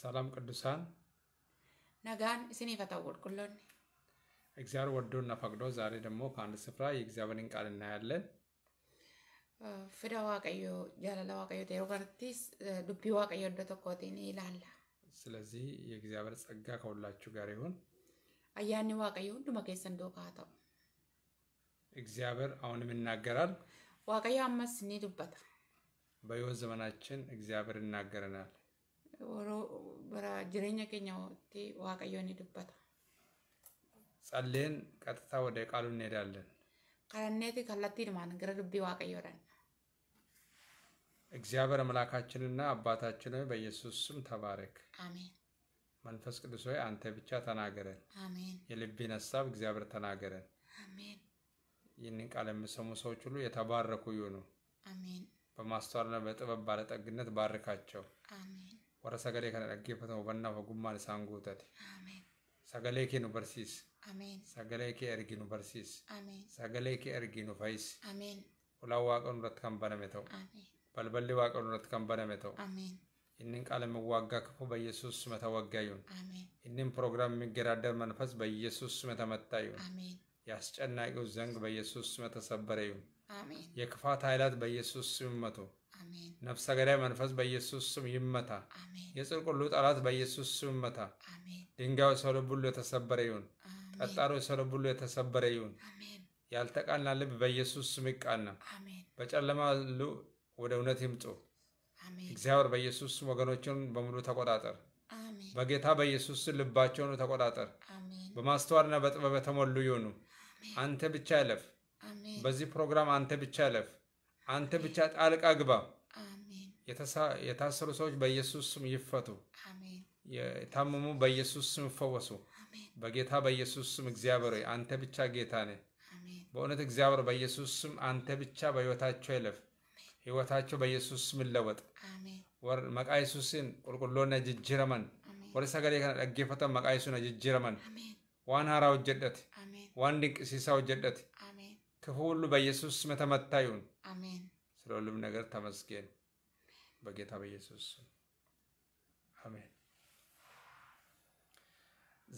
ሰላም ቅዱሳን፣ ነጋን እሲን ይፈታው ቁልቁሎን። እግዚአብሔር ወዶና ፈቅዶ ዛሬ ደግሞ ከአንድ ስፍራ የእግዚአብሔርን ቃል እናያለን። ፍዳ ዋቀዮ ጃለላ ዋቀዮ ተሮ ከንቲስ ዱቢ ዋቀዮ እንደ ተኮቲን ይላል። ስለዚህ የእግዚአብሔር ጸጋ ከሁላችሁ ጋር ይሁን። አያኒ ዋቀዮ ሁሉ ኬሰ እንዶ ካታው እግዚአብሔር አሁንም ይናገራል። ዋቀዮ አመስኒ ኒ ዱበታ በሕይወት ዘመናችን እግዚአብሔር ይናገረናል። jireenya keenyatti waaqayyoon ni dubbata. Tsalleen qaxxaa wada qaaluu ni ilaallan. Karanneeti kallattiidhumaan gara dubbii waaqayyoodhaan. እግዚአብሔር አምላካችንና አባታችን ሆይ በኢየሱስ ስም ተባረክ። አሜን። መንፈስ ቅዱስ ሆይ አንተ ብቻ ተናገረን። አሜን። የልቤን ሀሳብ እግዚአብሔር ተናገረን። አሜን። ይህንን ቃል የሚሰሙ ሰዎች ሁሉ የተባረኩ ይሆኑ። አሜን። በማስተዋልና በጥበብ ባለጠግነት ባርካቸው። አሜን። warra sagalee kana dhaggeeffatan hubannaa fi ogummaan isaan guutate. Sagalee kee nu barsiis. Sagalee kee ergi nu barsiis. Sagalee kee ergi nu fayyis. Ulaan waaqa irratti kan baname ta'u. Balballi waaqa irratti kan baname ta'u. Inni qaalamin waggaa kafu bayyesuus mata waggaa yoon. Inni proogiraamii garaadar manfas bayyesuus mata yoon. Yaas cannaa yoo zang bayyesuus mata yoon. የክፋት ኃይላት taayilaat ስም መቶ ነፍሰ ገዳይ መንፈስ በኢየሱስ ስም ይመታ። የጽድቅ ሁሉ ጠላት በኢየሱስ ስም ይመታ። ድንጋዩ የሰው ልብ ሁሉ የተሰበረ ይሁን። ጠጣሩ የሰው ልብ ሁሉ የተሰበረ ይሁን። ያልተቃና ልብ በኢየሱስ ስም ይቃና። በጨለማ ሁሉ ወደ እውነት ይምጡ። እግዚአብሔር በኢየሱስ ስም ወገኖችን በሙሉ ተቆጣጠር። በጌታ በኢየሱስ ልባቸውን ተቆጣጠር። በማስተዋልና በጥበብ የተሞሉ ይሆኑ። አንተ ብቻ ያለፍ። በዚህ ፕሮግራም አንተ ብቻ ያለፍ። አንተ ብቻ ጣልቃ ግባ። የታሰሩ ሰዎች በኢየሱስ ስም ይፈቱ። የታመሙ በኢየሱስ ስም ይፈወሱ። በጌታ በኢየሱስ ስም እግዚአብሔር ሆይ አንተ ብቻ ጌታ ነህ። በእውነት እግዚአብሔር በኢየሱስ ስም አንተ ብቻ በህይወታቸው ይለፍ። ህይወታቸው በኢየሱስ ስም ይለወጥ። መቃ ኢየሱስን ቁልቁሎና ጅጅረመን ወደ ሰገሌ ከነ ደጌፈተን መቃ ኢየሱስና ጅጅረመን ዋን ሀራ ወጀደት ዋን ድንቅሲሳ ወጀደት ክፉ ሁሉ በኢየሱስ ስም ተመታዩን። ይሁን። ስለ ሁሉም ነገር ተመስገን። በጌታ በኢየሱስ አሜን።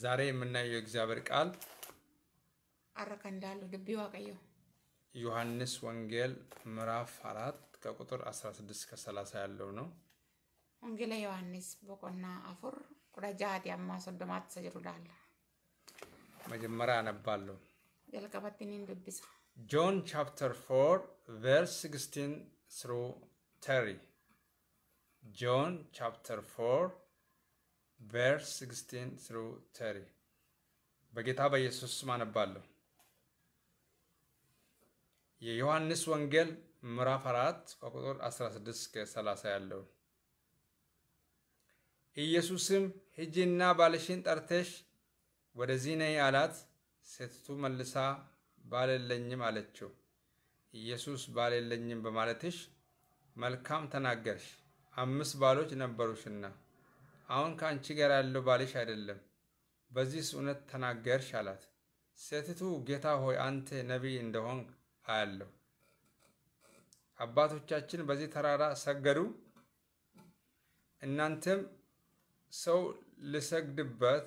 ዛሬ የምናየው የእግዚአብሔር ቃል አረከ እንዳለው ልቢ ዋቀዩ ዮሐንስ ወንጌል ምዕራፍ አራት ከቁጥር 16 እስከ 30 ያለው ነው። ወንጌለ ዮሐንስ ቦቆና አፉር ቁዳጃ ዲያማ ሶዶማት ሰጅሩላለ መጀመሪያ አነባለሁ። ጀልቀበትኒን ዱብሳ ጆን ቻፕተር 4 ቨርስ 16 ስሩ ተሪ John chapter 4 verse 16 through 30 በጌታ በኢየሱስ ስም አነባለሁ። የዮሐንስ ወንጌል ምዕራፍ 4 ከቁጥር 16 እስከ 30 ያለው ኢየሱስም ሂጂና ባልሽን ጠርተሽ ወደዚህ ነይ አላት። ሴቲቱ መልሳ ባል የለኝም አለችው። ኢየሱስ ባል በማለትሽ መልካም ተናገርሽ አምስት ባሎች ነበሩሽና አሁን ከአንቺ ጋር ያለው ባልሽ አይደለም፣ በዚህስ እውነት ተናገርሽ አላት። ሴትቱ ጌታ ሆይ አንተ ነቢይ እንደሆንክ አያለሁ። አባቶቻችን በዚህ ተራራ ሰገዱ፣ እናንተም ሰው ልሰግድበት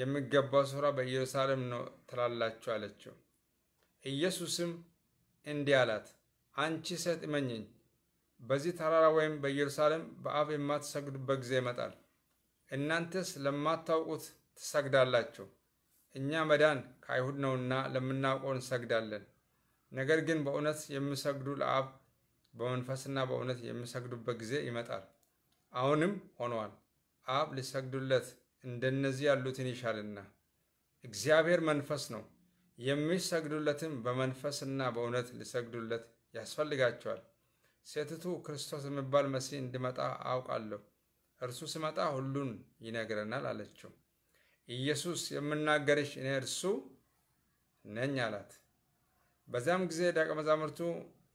የሚገባው ስፍራ በኢየሩሳሌም ነው ትላላችሁ አለችው። ኢየሱስም እንዲህ አላት፣ አንቺ ሴት እመኝኝ በዚህ ተራራ ወይም በኢየሩሳሌም በአብ የማትሰግዱበት ጊዜ ይመጣል። እናንተስ ለማታውቁት ትሰግዳላችሁ። እኛ መዳን ከአይሁድ ነውና ለምናውቀው እንሰግዳለን። ነገር ግን በእውነት የምሰግዱ ለአብ በመንፈስና በእውነት የሚሰግዱበት ጊዜ ይመጣል፣ አሁንም ሆኗል። አብ ሊሰግዱለት እንደነዚህ ያሉትን ይሻልና። እግዚአብሔር መንፈስ ነው፣ የሚሰግዱለትም በመንፈስና በእውነት ሊሰግዱለት ያስፈልጋቸዋል። ሴትቱ ክርስቶስ የሚባል መሲህ እንዲመጣ አውቃለሁ፣ እርሱ ሲመጣ ሁሉን ይነግረናል አለችው። ኢየሱስ የምናገርሽ እኔ እርሱ ነኝ አላት። በዚያም ጊዜ ደቀ መዛሙርቱ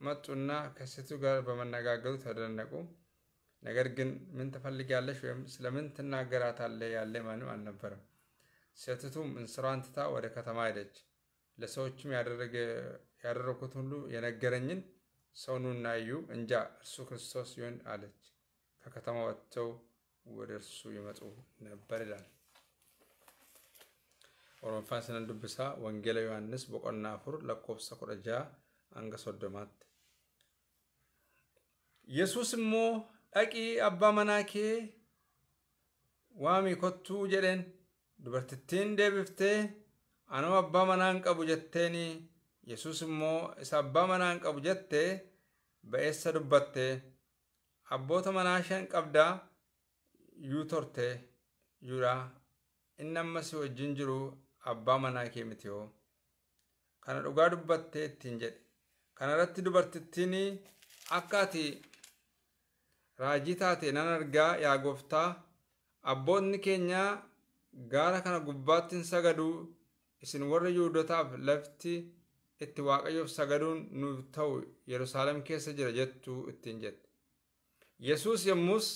መጡና ከሴቱ ጋር በመነጋገሩ ተደነቁ። ነገር ግን ምን ትፈልጊያለሽ ወይም ስለምን ትናገራታለህ ያለ ማንም አልነበረም። ሴትቱም እንስራዋን ትታ ወደ ከተማ ሄደች። ለሰዎችም ያደረኩት ሁሉ የነገረኝን ሰው እዩ እንጃ እርሱ ክርስቶስ ይሆን አለች። ከከተማ ወጥተው ወደ እርሱ ይመጡ ነበር ይላል። ኦሮንፋን ስነን ዱብሳ ዮሐንስ በቆና አፉር ለቆብሰ ኮረጃ አንገሶዶማት ኢየሱስ እሞ ደቂ አባ መናኬ ዋሚ ኮቱ ጀደን ዱበርትቲን ደብፍቴ አነ አባ መናን ቀቡ yesus immoo isa abbaa manaa hin qabu jette ba'eessa dubbatte abboota manaa shan qabdaa yuu torte jura inni si wajjin jiru abbaa manaa kee kana dhugaa dubbatte ittiin jedhe kana irratti dubartittiin akka raajii taate nan argaa yaa gooftaa abboonni keenya gaara kana gubbaatti hin sagaduu isin warra yuudotaaf lafti itti waaqayyoof sagaduun nuuf ta'u Yerusaalem keessa jira jettuu ittiin jette. Yesuus yommus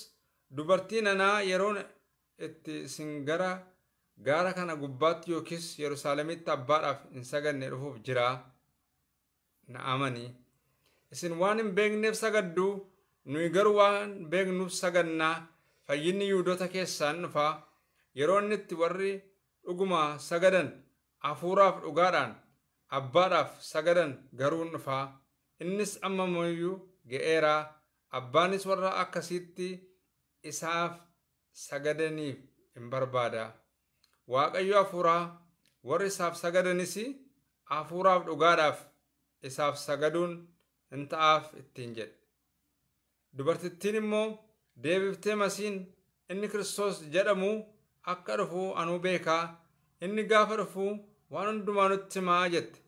dubartii nanaa yeroon itti isin gara gaara kana gubbaatti yookiis Yerusaalemitti abbaadhaaf hin sagadne dhufuuf jiraa na amanii. Isin waan hin beekneef sagadduu nuyi garuu waan beeknuuf sagannaa fayyinni yuudota keessaan dhufaa yeroo itti warri dhugumaa sagadan hafuuraaf dhugaadhaan abbaadhaaf sagadan hin dhufaa innis amma muyyuu ga'eeraa abbaanis warra akkasiitti isaaf sagadaniif hin barbaada waaqayyo hafuuraa warri isaaf sagadanis hafuuraaf dhugaadhaaf isaaf sagaduun hin ta'aaf ittiin jedhe dubartittiin immoo deebiftee masiin inni kiristoos jedhamu akka dhufu anuu beekaa inni gaafa dhufu. waan hundumaa nuti himaa jette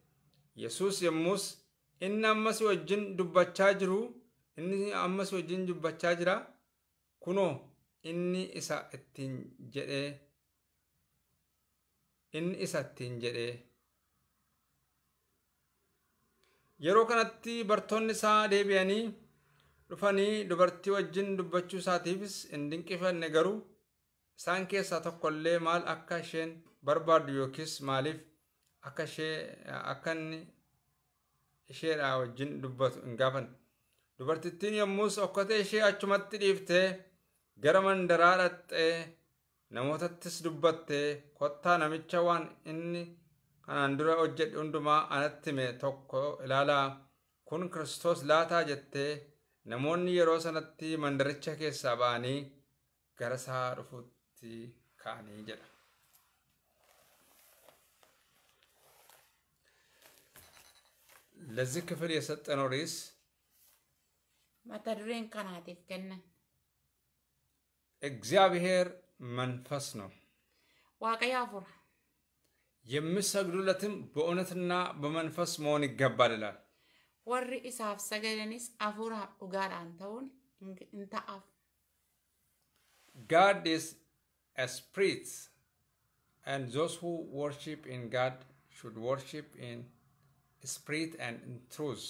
yesus yommus inni ammas wajjin dubbachaa jiru inni ammas wajjin dubbachaa jira kunoo inni isa ittiin jedhee yeroo kanatti bartoonni isaa deebi'anii dhufanii dubartii wajjin dubbachuu isaatiifis hin dinqifanne garuu isaan keessaa tokkollee maal akka isheen barbaadu yookiis maaliif akka ishee akka inni isheedhaa wajjin dubbatu hin gaafan dubartittiin yommus okkotee ishee achumatti dhiiftee gara mandaraa dhaxxee namootattis dubbattee kottaa namicha waan inni kanaan dura hojjedhe hundumaa anatti hime tokko ilaalaa kun kiristoos laataa jettee namoonni yeroo sanatti mandaricha keessaa ba'anii gara isaa dhufuutti ka'anii jedha. ለዚህ ክፍል የሰጠነው ርዕስ መተ ዱሬን ከናቲፍ እግዚአብሔር መንፈስ ነው። ዋቀያ አፉራ የሚሰግዱለትም በእውነትና በመንፈስ መሆን ይገባል ይላል። ወሪ ኢሳፍ ሰገደኒስ አፉራ ኡጋዳን ተውን እንተአፍ God is a spirit and those who worship in God should worship in spread and truth.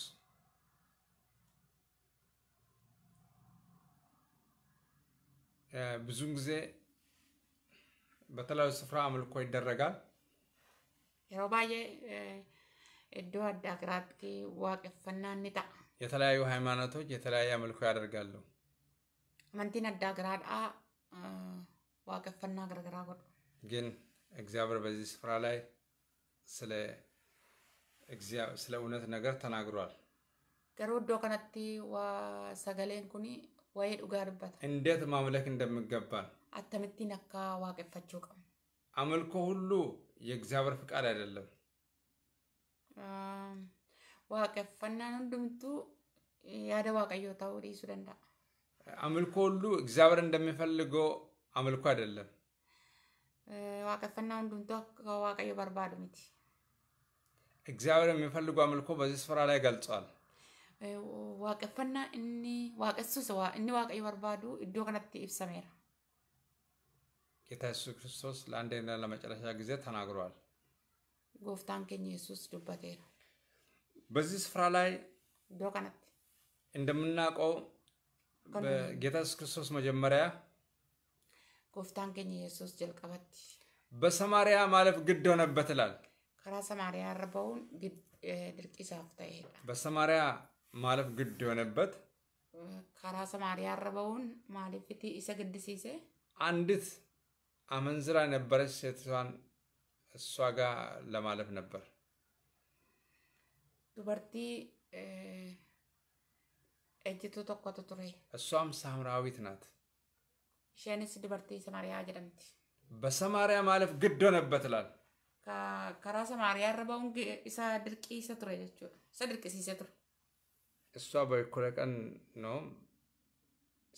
ብዙን ጊዜ በተለያዩ ስፍራ አምልኮ ይደረጋል። የሮ ባየ እዶ አዳ አግራቲ ዋቅፈና የተለያዩ ሃይማኖቶች የተለያየ አምልኮ ያደርጋሉ። አመንቲን አዳ አግራዳ ግርግራ ግን እግዚአብሔር በዚህ ስፍራ ላይ ስለ ስለ እውነት ነገር ተናግሯል። ገሩ እዶ ከነቲ ሰገሌን ኩኒ ወዬ ዱጋ እንዴት ማምለክ እንደሚገባን አተምቲን አካ ዋቅፈችው ቀም አምልኮ ሁሉ የእግዚአብሔር ፍቃድ አይደለም። waaqeffannaan hundumtuu yaada waaqayyoo ta'uu dhiisuu danda'a. አምልኮ ሁሉ እግዚአብሔር እንደሚፈልገው አምልኮ አይደለም። waaqeffannaan hundumtuu akka waaqayyo barbaadu እግዚአብሔር የሚፈልጉ አምልኮ በዚህ ስፍራ ላይ ገልጿል። waaqeffannaa ዋቀሱ waaqessus እኒ ዋቀ ይበርባዱ iddoo ከነት ibsameera. ጌታ ኢየሱስ ክርስቶስ ለአንዴና ለመጨረሻ ጊዜ ተናግሯል። ጎፍታን ከኝ የሱስ ዱበቴራ። በዚህ ስፍራ ላይ ዶ ከነት እንደምናውቀው ጌታ ኢየሱስ ክርስቶስ መጀመሪያ ጎፍታን ከኝ የሱስ ጀልቀበት በሰማሪያ ማለፍ ግድ ሆነበት ይላል። ከራ ያረበውን ድርቅ ይሳፍታ ይሄዳ በሰማሪያ ማለፍ ግድ የሆነበት ከራ ሰማሪያ ያረበውን ማለፍ ኢሰ ግድ ሲሴ አንዲት አመንዝራ የነበረች ሴትን እሷ ጋር ለማለፍ ነበር። ዱበርቲ እጅቱ ቶኮቱ ቱሬ እሷም ሳምራዊት ናት። ሸንስ ዱበርቲ ሰማሪያ ጀደምቲ በሰማሪያ ማለፍ ግድ ሆነበት ይላል። ከራሰ Samaariyaa ያረባውን isa dirqisiisa ture jechuudha. Isa dirqisiisa ture. እሷ በኩለ ቀን ነው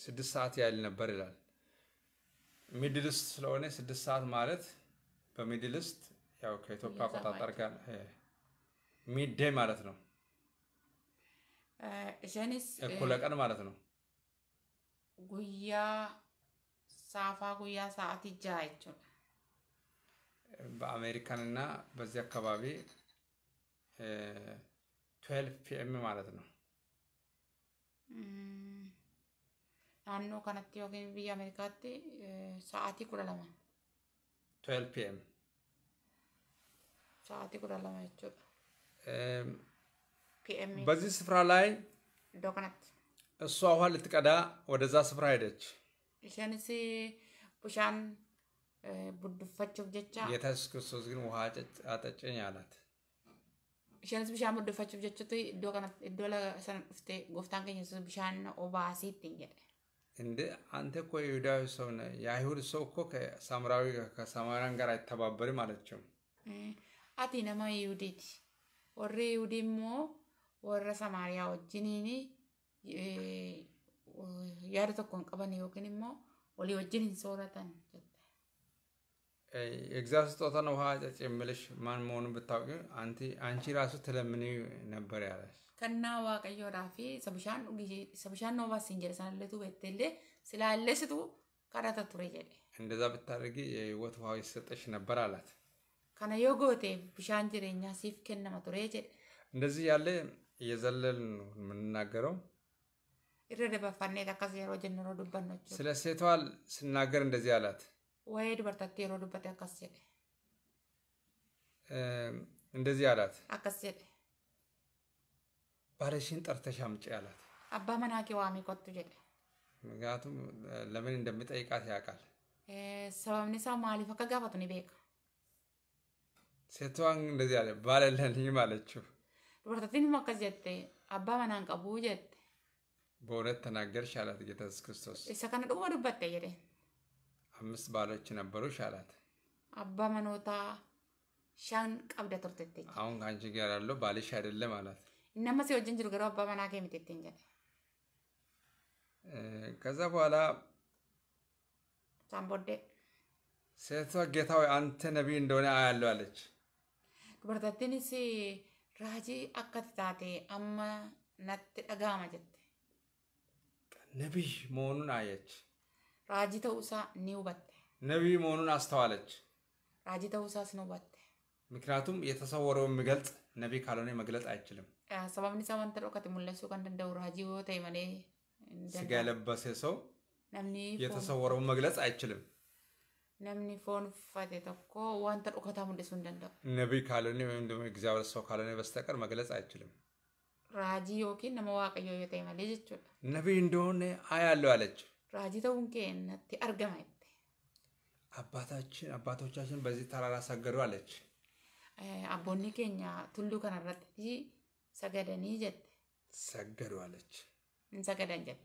ስድስት ሰዓት ያህል ነበር ይላል። ሚድልስት ስለሆነ ስድስት ሰዓት ማለት በሚድልስት ያው ከኢትዮጵያ አቆጣጠር ጋር ሚዴ ማለት ነው። እኩለ ቀን ማለት ነው። ጉያ ሳፋ ጉያ ሰዓት ጃ jechuudha. በአሜሪካንና በዚህ አካባቢ ትዌልቭ ፒኤም ማለት ነው። ናኖ ከነቲ ዮኪን ብያ አሜሪካቲ ሰዓቲ ኩዳ ለማ ትዌልቭ ፒኤም ሰዓቲ ኩዳ ለማ ጀchuudha ፒኤም በዚህ ስፍራ ላይ ዶ እሷ ውሃ ልትቀዳ ወደዛ ስፍራ ሄደች። isheenis bishaan buddufachuuf jecha. Yetas kiristoos ግን ውሃ አጠጨኝ አላት። Isheenis bishaan buddufachuuf jechatti iddoo kanatti iddoo laga sana dhuftee gooftaan keenya yesuus bishaan obaasii ittiin jedhe. እንደ አንተ እኮ ይሁዳዊ ሰው ነህ። የአይሁድ ሰው እኮ ከሳምራዊ ከሳማሪያን ጋር አይተባበርም አለችው። አቲ ነማ ይሁዲቲ ወሪ ይሁዲ ሞ ወረ ሰማሪያ ወጅኒኒ ያደ tokkoon qaban yookiin immoo walii wajjin hin sooratan jedha. የእግዚአብሔር ስጦታን ውሃ ጠጪ የምልሽ ማን መሆኑ ብታውቂ አንቺ ራሱ ትለምን ነበር ያለች ከና ዋቀዮ ዳፌ ሰብሻን ነው ባስ እንጀርሳለቱ ቤትል ስላለስቱ ቀረተ ቱሬ ጀደ እንደዛ ብታደርጊ የህይወት ውሃ ይሰጠሽ ነበር አላት። ከነ የጎቴ ብሻን ጅሬኛ ሲፍ ከነማ ቱሬ ጀደ እንደዚህ ያለ እየዘለል የምንናገረው ይረደ በፋኔ ተቀስ የሮ ጀንሮ ዱበኖች ስለ ሴቷል ስናገር እንደዚህ አላት። ወይ ድበርታት የሮዱበት አከሴደ እንደዚህ አላት። አከሴደ ባለሽን ጠርተሽ አምጪ አላት። አባ መናኪ ዋሚ ቆጥ ጀደ ለምን እንደሚጠይቃት ያውቃል። ሰበብኒ ሰው ማሊፈ ከጋፈቱ ኒቤካ ሴቷን እንደዚህ አለ ባለለልኝ አለችው። ድበርታትን ማከስ ጀደ አባ መናንቀቡ ጀደ በእውነት ተናገርሽ አላት ጌታ ኢየሱስ ክርስቶስ ሰከነ ድቁመዱበት ጀደን አምስት ባሎች ነበሩሽ አላት። አባ መኖታ ሻን ቀብደ ቱርቴቴኝ አሁን ከአንቺ ጋር ያለው ባልሽ አይደለም አላት። እነመ ሲወጅን እንጅል ገረው አባ መናከ ከሚቴቴኝ ጀ ከዛ በኋላ ሳምቦዴ ሴቷ ጌታ ወይ አንተ ነቢይ እንደሆነ አያለሁ አለች። dubartattiinis raajii akkati taate amma natti dhaga'ama jette. ነቢይ መሆኑን አየች። ራጂ ተውሳ ኒ ውበቴ ነቢይ መሆኑን አስተዋለች። ራጂ ተውሳስ ኒ ውበቴ ምክንያቱም የተሰወረው የሚገልጽ ነቢይ ካልሆነ መግለጽ አይችልም። ሰበብኒ isaa wanta dhokate mul'achuu kan danda'u raajii yoo ta'e malee ስጋ የለበሰ ሰው namni የተሰወረውን መግለጽ አይችልም። namni foon uffate tokko wanta dhukataa mul'isuu hin danda'u. ነቢይ ካልሆነ ወይም ደግሞ እግዚአብሔር ሰው ካልሆነ በስተቀር መግለጽ አይችልም። raajii yookiin nama waaqayyoo yoo ta'e malee jechuudha. ነቢይ እንደሆነ አያለሁ አለች። ራጂ ta'uun kee አርገማ argama አባታችን አባቶቻችን በዚህ ተራራ ሰገዱ አለች። አቦኒ ኬኛ ቱሉ ከነረቲ ሰገደኒ ጀት ሰገዱ አለች። ሰገደን ጀት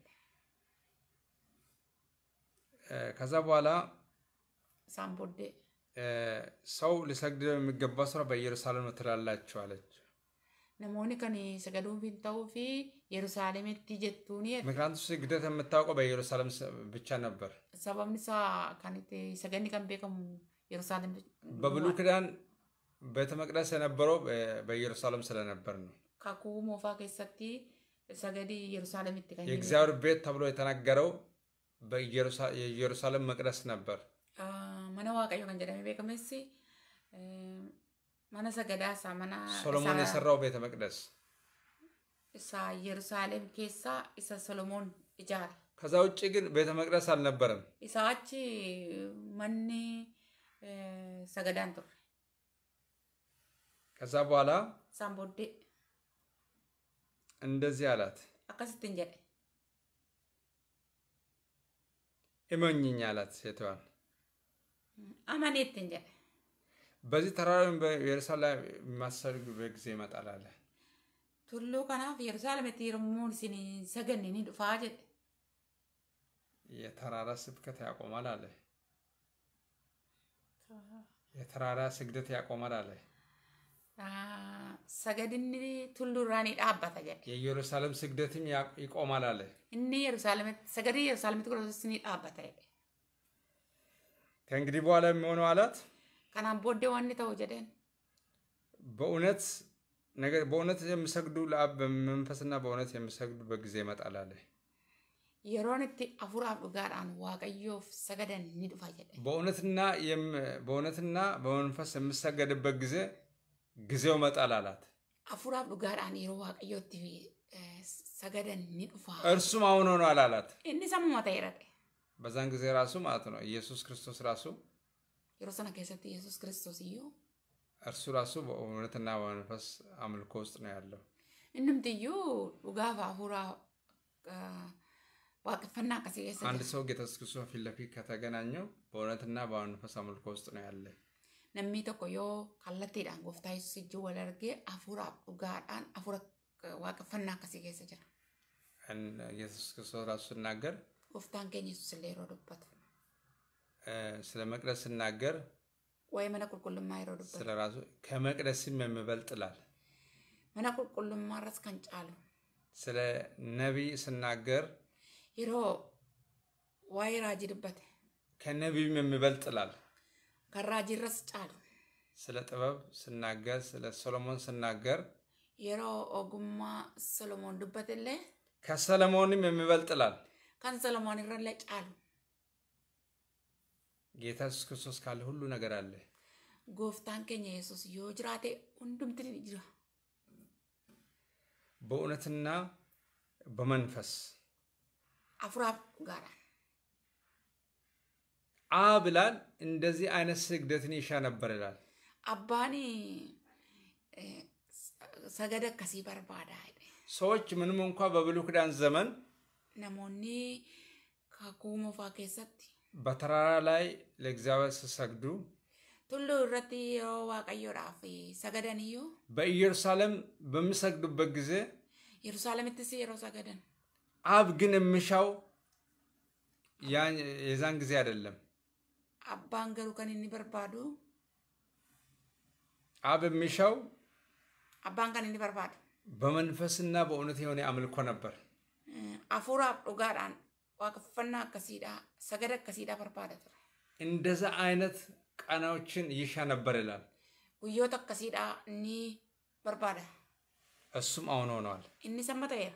ከዛ በኋላ ሳምቦዴ ሰው ሊሰግድ የሚገባ ስራ በኢየሩሳሌም ትላላችኋለች። ነሞኒ ከኒ ሰገዱን ፊንታው ፊ ኢየሩሳሌም ቲ ጀቱን ምክንያቱ የምታውቀው በኢየሩሳሌም ብቻ ነበር። ሰበብን ሳ ከኒት ሰገኒ ቀን ኢየሩሳሌም በብሉ ክዳን ቤተ መቅደስ የነበረው በኢየሩሳሌም ስለነበር ነው። ከኩ ሞፋ ከሰቲ ሰገዲ ኢየሩሳሌም ቲ የእግዚአብሔር ቤት ተብሎ የተናገረው በኢየሩሳሌም መቅደስ ነበር። መነ ዋቀዮ ከንጀደሚ ቤቀመሲ መነ ሰገዳሳ መና ሶሎሞን የሰራው ቤተ መቅደስ እሳ ኢየሩሳሌም ኬሳ እሳ ሶሎሞን ኢጃር ከዛ ውጭ ግን ቤተ መቅደስ አልነበረም። ኢሳች መኒ ሰገዳን ቱር ከዛ በኋላ ሳምቦዴ እንደዚህ አላት አካስት እንጀደ እመኝኝ አላት ሴትዋን አማኔት እንጀደ በዚህ ተራራ በኢየሩሳሌም ማሰርግ በጊዜ ይመጣል አለ tulluu kanaaf yerusaalemitti yommuun isin saganni ni dhufaa jedhe የተራራ ስብከት ያቆማል አለ። የተራራ ስግደት ያቆማል አለ። ሰገድን ቱሉራን ዳባተ ጀደ የኢየሩሳሌም ስግደትም ይቆማል አለ። እኒ ኢየሩሳሌም ሰገድ ኢየሩሳሌም ትኩረቶስን ዳባተ ጀደ ከእንግዲህ በኋላ የሚሆነው አላት። ከናም ቦዴ ዋን ተው ጀደን በእውነት ነገር በእውነት የምሰግዱ ለአብ በመንፈስና በእውነት የምሰግዱ በጊዜ ይመጣል አለ። የሮንቲ አፉራፍ ዱጋራን ዋቀዮ ሰገደን ንድፋ በእውነትና በእውነትና በመንፈስ የምሰገድበት ጊዜ ጊዜው መጣል አላት። አፉራፍ ዱጋራን የሮ ዋቀዮት ሰገደን ኒድፋ እርሱም አሁን ሆኗል አላላት። እኒ ሰሙማ ይረጠ በዛን ጊዜ ራሱ ማለት ነው ኢየሱስ ክርስቶስ ራሱ የሮሰና ከሰት ኢየሱስ ክርስቶስ እዩ እርሱ ራሱ በእውነትና በመንፈስ አምልኮ ውስጥ ነው ያለው። እንም ትዩ ጋፍ አሁራ ዋቅፍና ከሴየሰ አንድ ሰው ጌታ ኢየሱስ ፊት ለፊት ከተገናኘው በእውነትና በመንፈስ አምልኮ ውስጥ ነው ያለ። ነሚ ተኮ ዮ ካለቴዳ ጎፍታ ሱስ ወለርጌ አፉራ ጋዳን አፉረ ዋቅፍና ከሴየሰ ጀ ኢየሱስ ክርስቶስ ራሱ ስናገር ጎፍታን ገኝ ሱስ ሌሮዱበት ስለ መቅደስ ስናገር ወይ መነቁልቁልማ የማይረዱበት ስለ ራሱ ከመቅደስም የምበልጥላል መነቁልቁልማ ማረስ ከንጫሉ ስለ ነቢይ ስናገር ይሮ ዋይ ራጅድበት ከነቢይም ከራጅ ረስ ጫሉ ስለ ጥበብ ስናገር ስለ ሶሎሞን ስናገር የሮ ኦጉማ ሶሎሞን ዱበትለ ከሰለሞንም የሚበልጥላል ከን ሶሎሞን ይረለ ጫሉ ጌታ ኢየሱስ ክርስቶስ ካለ ሁሉ ነገር አለ። ጎፍታን ኬኛ ኢየሱስ ዮ ጅራቴ ሁንዱምት ጅራ በእውነትና በመንፈስ አፍራፍ ጋራ አብ ይላል እንደዚህ አይነት ስግደትን ይሻ ነበር ይላል። አባኒ ሰገደ ከሲ በርባዳ ሰዎች ምንም እንኳ በብሉይ ኪዳን ዘመን ነሞኒ ከኩሞፋ ኬሰት በተራራ ላይ ለእግዚአብሔር ሲሰግዱ tulluu irratti ዋቀዮ ራፊ ሰገደን እዩ በኢየሩሳሌም በምሰግዱበት ጊዜ ኢየሩሳሌምትስ የሮ ሰገደን አብ ግን የምሻው የዛን ጊዜ አይደለም። አባን ገሩ ከን ኒ በርባዱ አብ የሚሻው አባን ከን ኒ በርባዱ በመንፈስና በእውነት የሆነ አምልኮ ነበር። አፉራ ዱጋዳን ዋቅፈና አከሲዳ ሰገደ ከሲዳ በርባደ ቱረ እንደዛ አይነት ቀናዎችን ይሻ ነበር ይላል። ጉዮት አከሲዳ እኒ በርባደ እሱም አሁን ሆነዋል። እኒ ሰመተ የ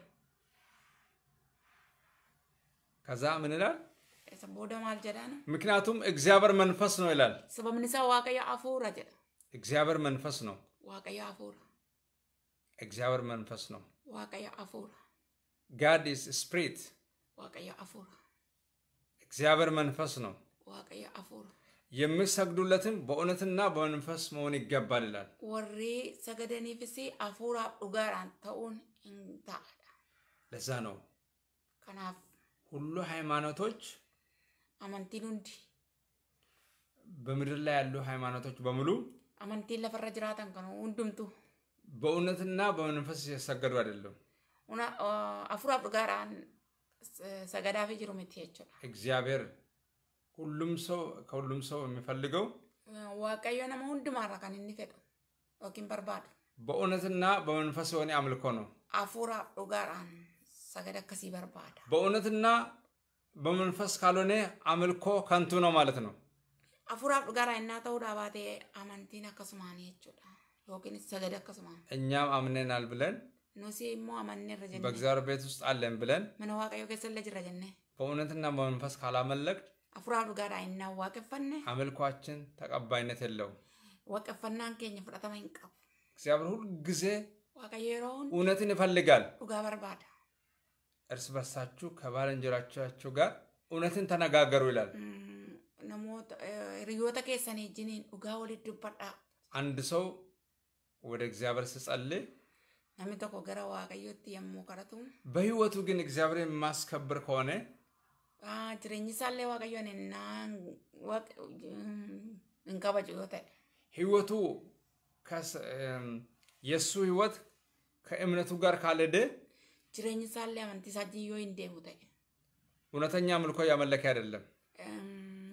ከዛ ምን ይላል? ምክንያቱም እግዚአብሔር መንፈስ ነው ይላል። ስበምንሳ ዋቀየ አፉረ እግዚአብሔር መንፈስ ነው። ዋቀየ አፉረ እግዚአብሔር መንፈስ ነው። ዋቀየ አፉረ ጋድ ስፕሪት ዋቀየ አፉር እግዚአብሔር መንፈስ ነው። ዋቀየ አፉር የምሰግዱለትም በእውነትና በመንፈስ መሆን ይገባል ይላል። ወሬ ሰገደኒ ሰገደኒፍሲ አፉራ ዱጋራን ተውን እንታዳ ለዛ ነው ከናፍ ሁሉ ሃይማኖቶች አመንቲን ሁንዲ በምድር ላይ ያሉ ሃይማኖቶች በሙሉ አመንቲን ለፈረ ጅራተን ከኑ ሁንዱምቱ በእውነትና በመንፈስ የሰገዱ አይደለም አፉራ ዱጋራን ሰገዳ ፍጅሩ ምትያቸው እግዚአብሔር ሁሉም ሰው ከሁሉም ሰው የሚፈልገው ዋቀዮ ነመ ማራካን እንፈጡ ኦኪን በርባዱ በእውነትና በመንፈስ የሆነ አምልኮ ነው። አፉራ ዱጋራን ሰገደ ከሲ በርባደ በእውነትና በመንፈስ ካልሆነ አምልኮ ከንቱ ነው ማለት ነው። አፉራ ዱጋራ እናተው ዳባቴ አመንቲና ከስማን የቹዳ ሎኪን ሰገደ ከስማን እኛም አምነናል ብለን ኖሴ ሞ አማንነረ ረጀነ በእግዚአብሔር ቤት ውስጥ አለን ብለን ምን ዋቀዮ ከሰለ ረጀነ በእውነትና በመንፈስ ካላመለክ አፍራዱ ጋር አይናዋቅፈነ አመልኳችን ተቀባይነት የለው ወቀፈና ኬኝ ፍጠተማ ይንቀቡ እግዚአብሔር ሁል ጊዜ ዋቀየሮውን እውነትን ይፈልጋል ዱጋ በርባዳ እርስ በርሳችሁ ከባልንጀራቻችሁ ጋር እውነትን ተነጋገሩ ይላል ሪዮተ ከሰኔ keessanii wajjiniin dhugaa walitti አንድ ሰው ወደ እግዚአብሔር sisallee Namni tokko gara waaqayyootti yommuu kadhatu. Behiiwwatu gin egzaabiriin maaskabir koone. Jireenyi isaallee waaqayyoon hin kabaju yoo ta'e. ህይወቱ የእሱ ህይወት ከእምነቱ ጋር ካልሄደ ጅረኝ ሳለ አመንቲ ሳጅዮ እንዴሙተ እውነተኛ አምልኮ እያመለከ አይደለም።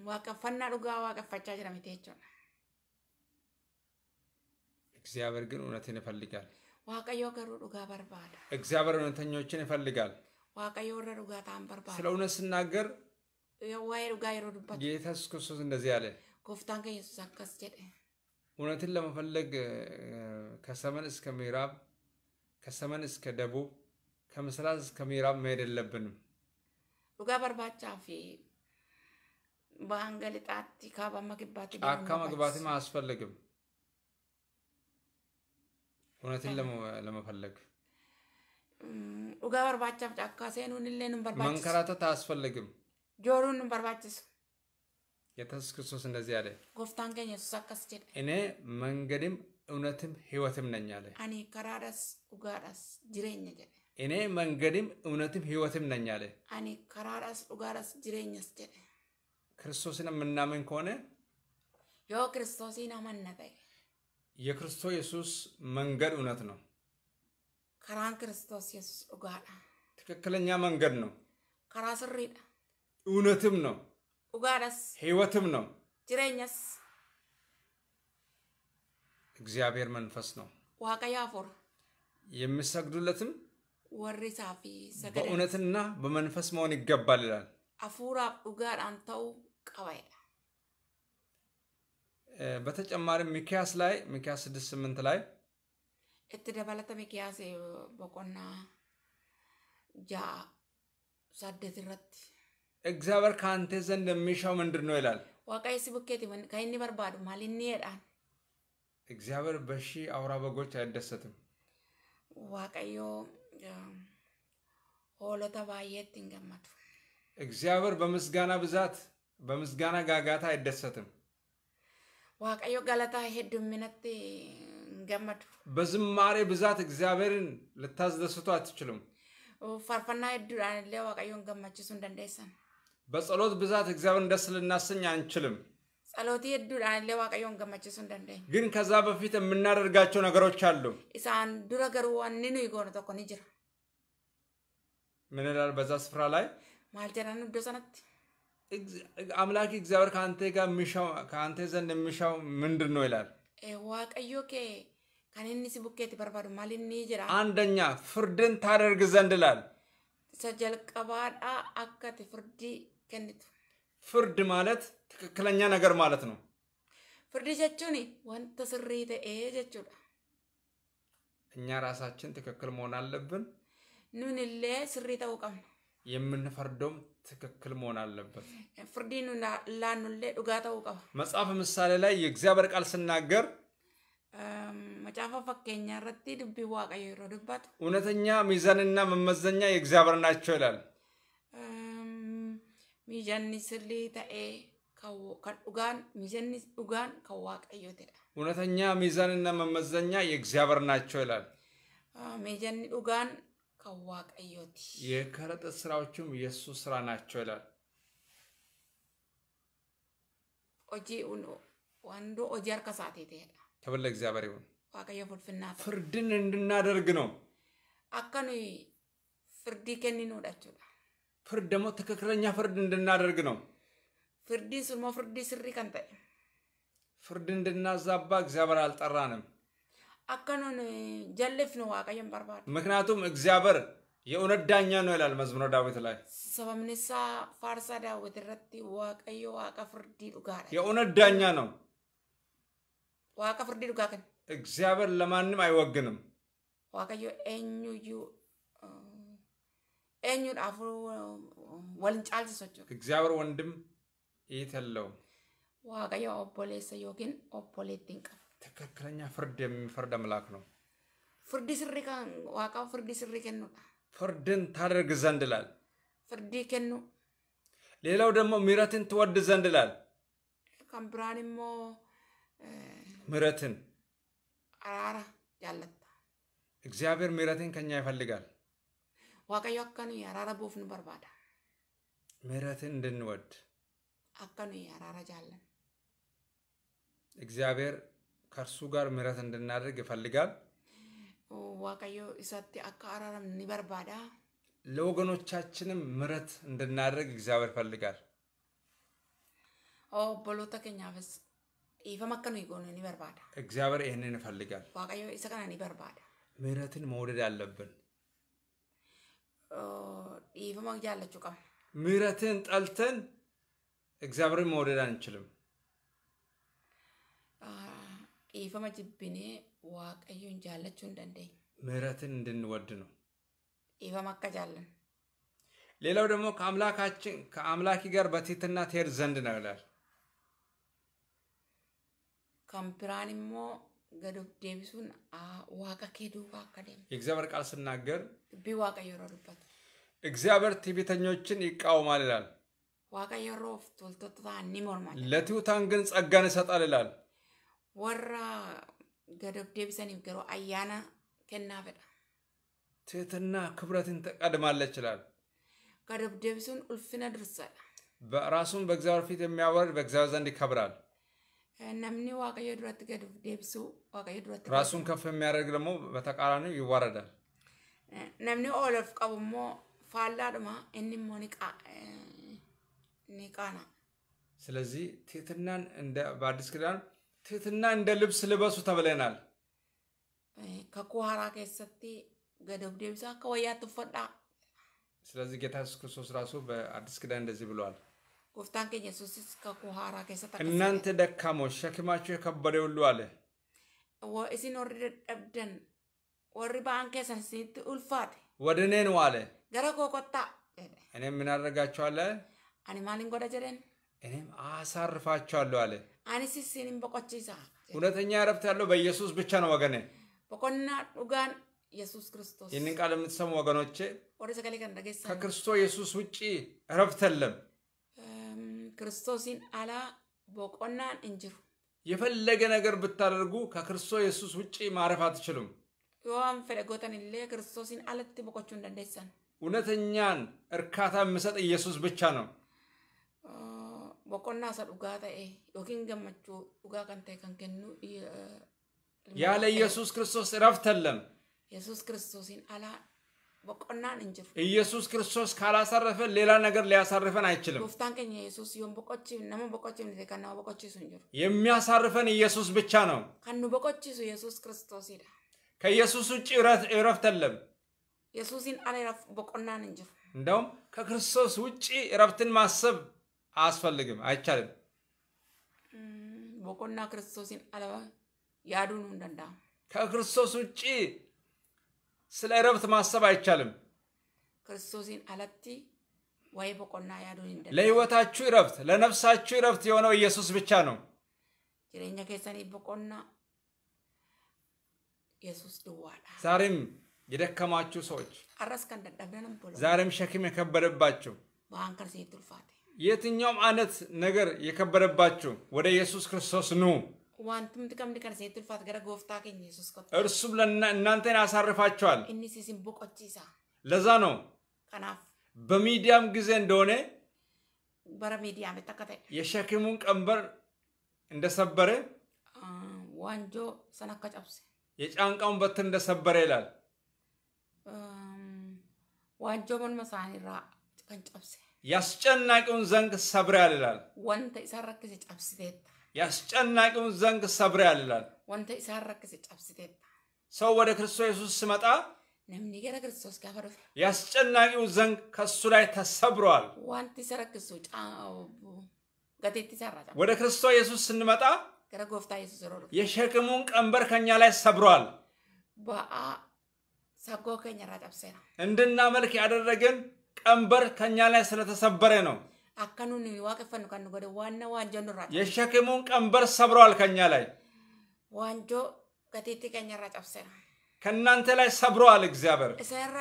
ዋቀፈና ዱጋ ዋቀፈቻ ጅረሚቴቸ እግዚአብሔር ግን እውነትን ይፈልጋል። waaqayዮ ገሩ ዱጋ በርባዳ እግዚአብሔር እውነተኞችን ይፈልጋል። waaqayyo warra dhugaa ta'an ስለ barbaada እውነት ስናገር waa'ee dhugaa yeroo dubbatu ጌታ ኢየሱስ ክርስቶስ እንደዚህ አለ። gooftaan keenya yesus akkas jedhe እውነትን ለመፈለግ እ፣ ከሰሜን እስከ ምዕራብ፣ ከሰሜን እስከ ደቡብ፣ ከምስራቅ እስከ ምዕራብ መሄድ የለብንም። dhugaa barbaachaa fi ba'aan galixaatti kaaba amma kibbaatti deemuu ጫካ መግባትም አያስፈልግም። እውነትን ለመፈለግ ውጋ በርባቻፍ ጫካ ሴኑን ሌንን በርባቻ መንከራተት አያስፈልግም። ጆሮን ክርስቶስ እንደዚህ አለ፣ ጎፍታን የሱስ አካስ ችል እኔ መንገድም እውነትም ህይወትም ነኝ አለ። አኒ ከራዳስ ውጋዳስ ጅሬኝ ጀ እኔ መንገድም እውነትም ህይወትም ነኝ አለ። አኒ ከራዳስ ውጋዳስ ጅሬኝ ጀ ክርስቶስን የምናምን ከሆነ ዮ ክርስቶስን አመነበይ የክርስቶስ ኢየሱስ መንገድ እውነት ነው። ከራን ክርስቶስ ኢየሱስ ኡጋዳ ትክክለኛ መንገድ ነው። ከራ ስሪዳ እውነትም ነው። ኡጋዳስ ህይወትም ነው። ጅሬኛስ እግዚአብሔር መንፈስ ነው። ዋቀያፎር የሚሰግዱለትም ወሪ ሳፊ ሰገደ በእውነትና በመንፈስ መሆን ይገባል ይላል። አፉራ ኡጋዳ አንተው ቀባይ በተጨማሪም ሚኪያስ ላይ ሚኪያስ ስድስት ስምንት ላይ እት ደባለተ ሚኪያስ በቆና ጃ ሳደት ረት እግዚአብሔር ከአንተ ዘንድ የሚሻው ምንድን ነው ይላል። ዋቃይስ ብኬት ከይኒ በርባዱ ማሊኒ የዳን እግዚአብሔር በሺ አውራ በጎች አይደሰትም። ዋቀዮ ሆሎተ ባየት ይንገመቱ እግዚአብሔር በምስጋና ብዛት በምስጋና ጋጋታ አይደሰትም። waaqayዮ ገለታ ሄዱምነት ገመዱ። በዝማሬ ብዛት እግዚአብሔርን ልታስደስቱ አትችሉም። ፋርፋና ሄዱዳን ሌ waaqayዮን ገመችሱ እንደንደሰን በጸሎት ብዛት እግዚአብሔር ደስ ልናሰኝ አንችልም። ጸሎት ሄዱዳን ሌ waaqayዮን ገመችሱ እንደንደ ግን ከዛ በፊት የምናደርጋቸው ነገሮች አሉ። ኢሳን ዱረ ገሩ ዋኒኑ ይጎኑ tokko ni ምን ይላል በዛ ስፍራ ላይ ማልጀራን ዶሰነት አምላክ እግዚአብሔር ከአንተ ጋር የሚሻው ከአንተ ዘንድ የሚሻው ምንድን ነው ይላል። ዋቀዮ ኬ ከንኒስ ቡኬት በርባዱ ማልኒ ጅራ አንደኛ ፍርድን ታደርግ ዘንድ ይላል። ሰጀልቀባዳ አከት ፍርዲ ከንቱ ፍርድ ማለት ትክክለኛ ነገር ማለት ነው። ፍርድ ጀቹኒ ወንተ ስሪተ ኤ ጀቹዳ እኛ ራሳችን ትክክል መሆን አለብን። ኑንሌ ስሪተ ውቀም የምንፈርደውም ትክክል መሆን አለበት። ፍርዲኑ ላኑሌ ዱጋ ተው ቀባ መጽሐፍ ምሳሌ ላይ የእግዚአብሔር ቃል ስናገር መጫፈ ፈኬኛ ረቲ ድቢ ዋቀዮ ይሮ ድባት እውነተኛ ሚዛንና መመዘኛ የእግዚአብሔር ናቸው ይላል። ሚዛኒ ስሊ ተኤ ከዱጋን ዱጋን ከዋቀዮ እውነተኛ ሚዛንና መመዘኛ የእግዚአብሔር ናቸው ይላል። ሚዛኒ ዱጋን የከረጥ ስራዎችም የእሱ ስራ ናቸው ይላል። ወንዶ ክብር ለእግዚአብሔር ይሁን። ፍርድን እንድናደርግ ነው። አካኑ ፍርድ ደግሞ ትክክለኛ ፍርድ እንድናደርግ ነው። ፍርድን ስሞ ፍርድ ስሪ ከንተ ፍርድ እንድናዛባ እግዚአብሔር አልጠራንም። አከኑን ጀልፍ ነው waaqayyoon barbaada. ምክንያቱም እግዚአብሔር የእውነት ዳኛ ነው ይላል መዝሙረ ዳዊት ላይ። ሰበምንሳ ፋርሳ ዳዊት ረቲ ዋቀዮ ዋቀ ፍርዲ ዱጋ የእውነት ዳኛ ነው። ዋቀ ፍርዲ ዱጋ ግን እግዚአብሔር ለማንም አይወግንም። ዋቀዮ ኤኙዩ ኤኙ አፉ ወልንጫል ሲሶቹ እግዚአብሔር ወንድም ይተለው ዋቀዮ ኦቦሌሰ ዮኪን ኦቦሌ ድንቀፍ ትክክለኛ ፍርድ የሚፈርድ አምላክ ነው። ፍርድ ስሪ ዋቃው ፍርድ ስሪ ከኑ ፍርድን ታደርግ ዘንድ ላል ፍርድ ከኑ ሌላው ደግሞ ምሕረትን ትወድ ዘንድ ላል ከብራን ሞ ምሕረትን አራራ ያለታ እግዚአብሔር ምሕረትን ከኛ ይፈልጋል። ዋቀዮ አካኑ አራራ ቦፍን በርባዳ ምሕረትን እንድንወድ አካኑ አራራ ጃለን እግዚአብሔር ከእርሱ ጋር ምሕረት እንድናደርግ ይፈልጋል። ዋቀዮ እሳት አካ አራረም ኒበርባዳ ለወገኖቻችንም ምሕረት እንድናደርግ እግዚአብሔር ይፈልጋል። ኦቦሎታ ኬኛፍስ ኢፈም አከኑ ይጎኑ ኒበርባዳ እግዚአብሔር ይህንን ይፈልጋል። ዋቀዮ ኢሰ ኒበርባዳ ምሕረትን መውደድ አለብን። ኢፈማ አለችው ቃል ምሕረትን ጠልተን እግዚአብሔርን መውደድ አንችልም። qiifama jibbinee waaqayyoon jaallachuu hin dandeenya። ምህረትን እንድንወድ nu. Ifama akka jaallan። ሌላው ደግሞ ከአምላካችን ከአምላኪ ጋር በትህትና ትሄድ zandi ነው ይላል። kan biraan immoo gad of deebisuun waaqa kee duukaa akka deemu የእግዚአብሔር ቃል ስናገር dubbii waaqayyo yeroo dubbatu እግዚአብሔር ትዕቢተኞችን ይቃወማል ይላል። waaqayyo yeroo of tooltoota ta'an ni morma ለትሑታን ግን isa ይሰጣል ይላል። warra gadoof deebisaniif garuu ayyaana kennaafidha. ትህትና ክብረትን ትቀድማለች ይላል። gadoof deebisuun ulfina dursaadha. ራሱን በእግዚአብሔር ፊት የሚያወርድ በእግዚአብሔር ዘንድ ይከብራል። namni waaqayyo duratti gadoof deebisu waaqayyo duratti ራሱን ከፍ የሚያደርግ ደግሞ በተቃራኒው warrada. namni olof qabu immoo faallaadhuma inni immoo ni qaana። ስለዚህ teetannaan እንደ kiraan. ትህትና እንደ ልብስ ልበሱ ተብለናል። ከኩሃራ ከሰቲ ገደብ ደብሳ ከወያ ትፈዳ። ስለዚህ ጌታ ኢየሱስ ክርስቶስ ራሱ በአዲስ ኪዳን እንደዚህ ብሏል። ጎፍታን ከኝ ኢየሱስ ከኩሃራ ከሰታ እናንተ ደካሞች ሸክማችሁ የከበደ ሁሉ አለ ወእሲን ወርደ ደብደን ወሪ በአንከሰን ሲት ኡልፋት ወደ እኔ ነው አለ ገረ ኮቆጣ እኔም ምን አደረጋችኋለሁ? አኒማሊን ጎዳ እኔም አሳርፋቸዋለሁ አለ። አኒስ በቆቼሳ እውነተኛ እረፍት ያለው በኢየሱስ ብቻ ነው ወገኔ። በቆና ዱጋን ኢየሱስ ክርስቶስ ይህንን ቃል የምትሰሙ ወገኖቼ ከክርስቶስ ኢየሱስ ውጭ እረፍት የለም። ክርስቶስን አላ በቆናን እንጅሩ የፈለገ ነገር ብታደርጉ ከክርስቶስ ኢየሱስ ውጭ ማረፍ አትችሉም። ዮሐን ፈለጎተን ለ ክርስቶስን አለት በቆቹ እንደደሰን እውነተኛን እርካታ የምሰጥ ኢየሱስ ብቻ ነው። boqonnaa isa dhugaa ta'e yookiin gammachuu dhugaa kan ta'e kan kennu ያለ ኢየሱስ ክርስቶስ እረፍት የለም። ኢየሱስ ክርስቶስን አላ boqonnaan hin jiru. Iyyasuus Kiristoos kaalaa kalaasarrafe leelaa nagar leelaa liyaasarrafan አይችልም። Gooftaan keenya Yesuus yoon boqochiif nama boqochiifne kan nama boqochiisu hin jiru. የሚያሳርፈን ኢየሱስ bichaa ነው። kan nu boqochiisu Yesuus Kiristoosidha. ከኢየሱስ ውጭ እረፍት የለም። ኢየሱስን አለ boqonnaan hin jiru. እንደውም ከክርስቶስ ውጭ እረፍትን ማሰብ አያስፈልግም፣ አይቻልም። ቦቆና ክርስቶስን አለባ ያዱኑ እንደንዳ ከክርስቶስ ውጭ ስለ እረፍት ማሰብ አይቻልም። ክርስቶስን አለቲ ወይ ቦቆና ያዱ እንደ ለህይወታችሁ እረፍት ለነፍሳችሁ እረፍት የሆነው ኢየሱስ ብቻ ነው። ጅሬኛ ከሰኒ ቦቆና ኢየሱስ ድዋላ ዛሬም የደከማችሁ ሰዎች ዛሬም ሸክም የከበደባችሁ በአንከር ሴት ቱልፋቴ የትኛውም አይነት ነገር የከበረባችሁ ወደ ኢየሱስ ክርስቶስ ኑ። እርሱም እናንተን ያሳርፋችኋል። ለዛ ነው በሚዲያም ጊዜ እንደሆነ በረ ሚዲያም የሸክሙን ቀንበር እንደሰበረ ዋንጆ ah, የጫንቃውን በትር እንደሰበረ ይላል። ዋንጆ ምን መሳኒራ ያስጨናቂውን ዘንግ ሰብሬያል ይላል። ወንተ ኢሳን ረክሴ ጨብስቴታ ያስጨናቂውን ዘንግ ሰብሬያል ይላል። ወንተ ኢሳን ረክሴ ጨብስቴታ ሰው ወደ ክርስቶስ ኢየሱስ ሲመጣ ነምኒ ገረ ክርስቶስ ጋፋ ያስጨናቂው ዘንግ ከሱ ላይ ተሰብሯል። ዋንቲ ሰረክሱ ገቴቲ ሰራ ወደ ክርስቶስ ኢየሱስ ስንመጣ ገረ ጎፍታ ኢየሱስ ሮ የሸክሙን ቀንበር ከኛ ላይ ሰብሯል። በአ ሰጎ ከኛ ራ ጨብሴና እንድናመልክ ያደረግን ቀንበር ከኛ ላይ ስለተሰበረ ነው። አካኑን ዋቀፈን ጎደ ዋና ዋንጆ የሸክሙን ቀንበር ሰብረዋል ከኛ ላይ ዋንጆ ከቴቴ ከኛራ ጨብሰና ከእናንተ ላይ ሰብረዋል እግዚአብሔር እሰራ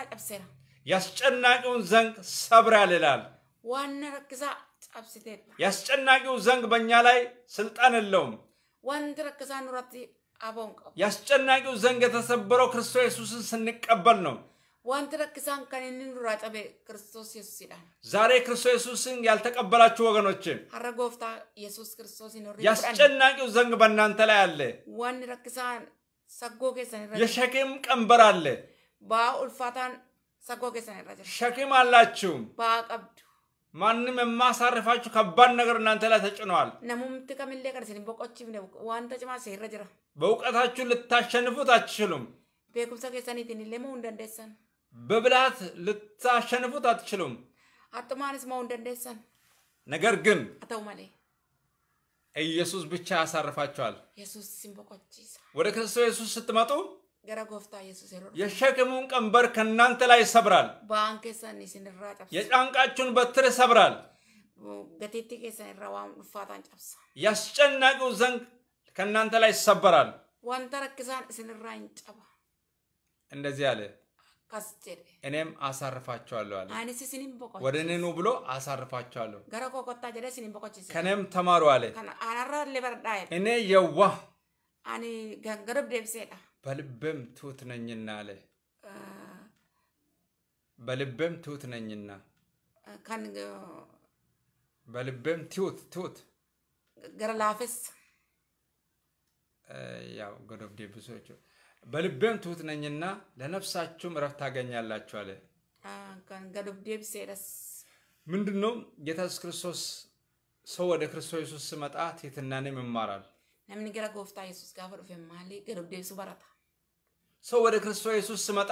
ያስጨናቂውን ዘንግ ሰብራል ይላል። ዋና ጨብስቴ ያስጨናቂው ዘንግ በእኛ ላይ ስልጣን የለውም። አቦንቀ ያስጨናቂው ዘንግ የተሰበረው ክርስቶስ ኢየሱስን ስንቀበል ነው። ዋንት ረክሳን ከንንን ራጠቤ ክርስቶስ የሱስ ይላል። ዛሬ ክርስቶስ የሱስን ያልተቀበላችሁ ወገኖች አረጎፍታ የሱስ ክርስቶስ ይኖር ያስጨናቂው ዘንግ በእናንተ ላይ አለ። ዋን ረክሳን ሰጎጌ ሰንረ የሸክም ቀንበር አለ። በኡልፋታን ሰጎጌ ሰንረ ሸክም አላችሁ። በአቀብዱ ማንም የማሳርፋችሁ ከባድ ነገር እናንተ ላይ ተጭነዋል። ነሙምት ከምሌ ቀርስ ቦቆች ዋንተ ጭማ ሴረ ጅራ በእውቀታችሁ ልታሸንፉት አትችሉም። ቤኩም ሰው ከሰኒት ኒ ለመው በብልሃት ልታሸንፉት አትችሉም። አጥማንስ ማው እንደንደሰን ነገር ግን አተው ማለ ኢየሱስ ብቻ ያሳርፋቸዋል። ኢየሱስ ሲምበቆቺሳ ወደ ክርስቶስ ኢየሱስ ስትመጡ ገራ ጎፍታ ኢየሱስ ይሮ የሸክሙን ቀንበር ከእናንተ ላይ ይሰብራል። ባንከሰን ሲንራ ጠብሳ የጫንቃችሁን በትር ይሰብራል። ገቴቲ ኬሰን ራዋም ፋታን ጫፍሳ ያስጨናቂው ዘንግ ከእናንተ ላይ ይሰበራል። ዋንተ ረክሳን ሲንራ ይንጨባ እንደዚህ አለ እኔም አሳርፋቸዋለሁ አለ። ወደ እኔ ኑ ብሎ አሳርፋቸዋለሁ። ከእኔም ተማሩ አለ። እኔ የዋህ በልቤም ትሑት ነኝና አለ። በልቤም ትሑት ነኝና በልቤም ትሑት ትሑት ገረላፍስ ያው ገዶብ ዴብሶቹ በልቤም ትሁት ነኝና ለነፍሳችሁም እረፍት ታገኛላችሁ አለ። ምንድን ነው ጌታ ኢየሱስ ክርስቶስ ሰው ወደ ክርስቶስ ኢየሱስ ስመጣ ትህትናንም ይማራል። ሰው ወደ ክርስቶስ ኢየሱስ ስመጣ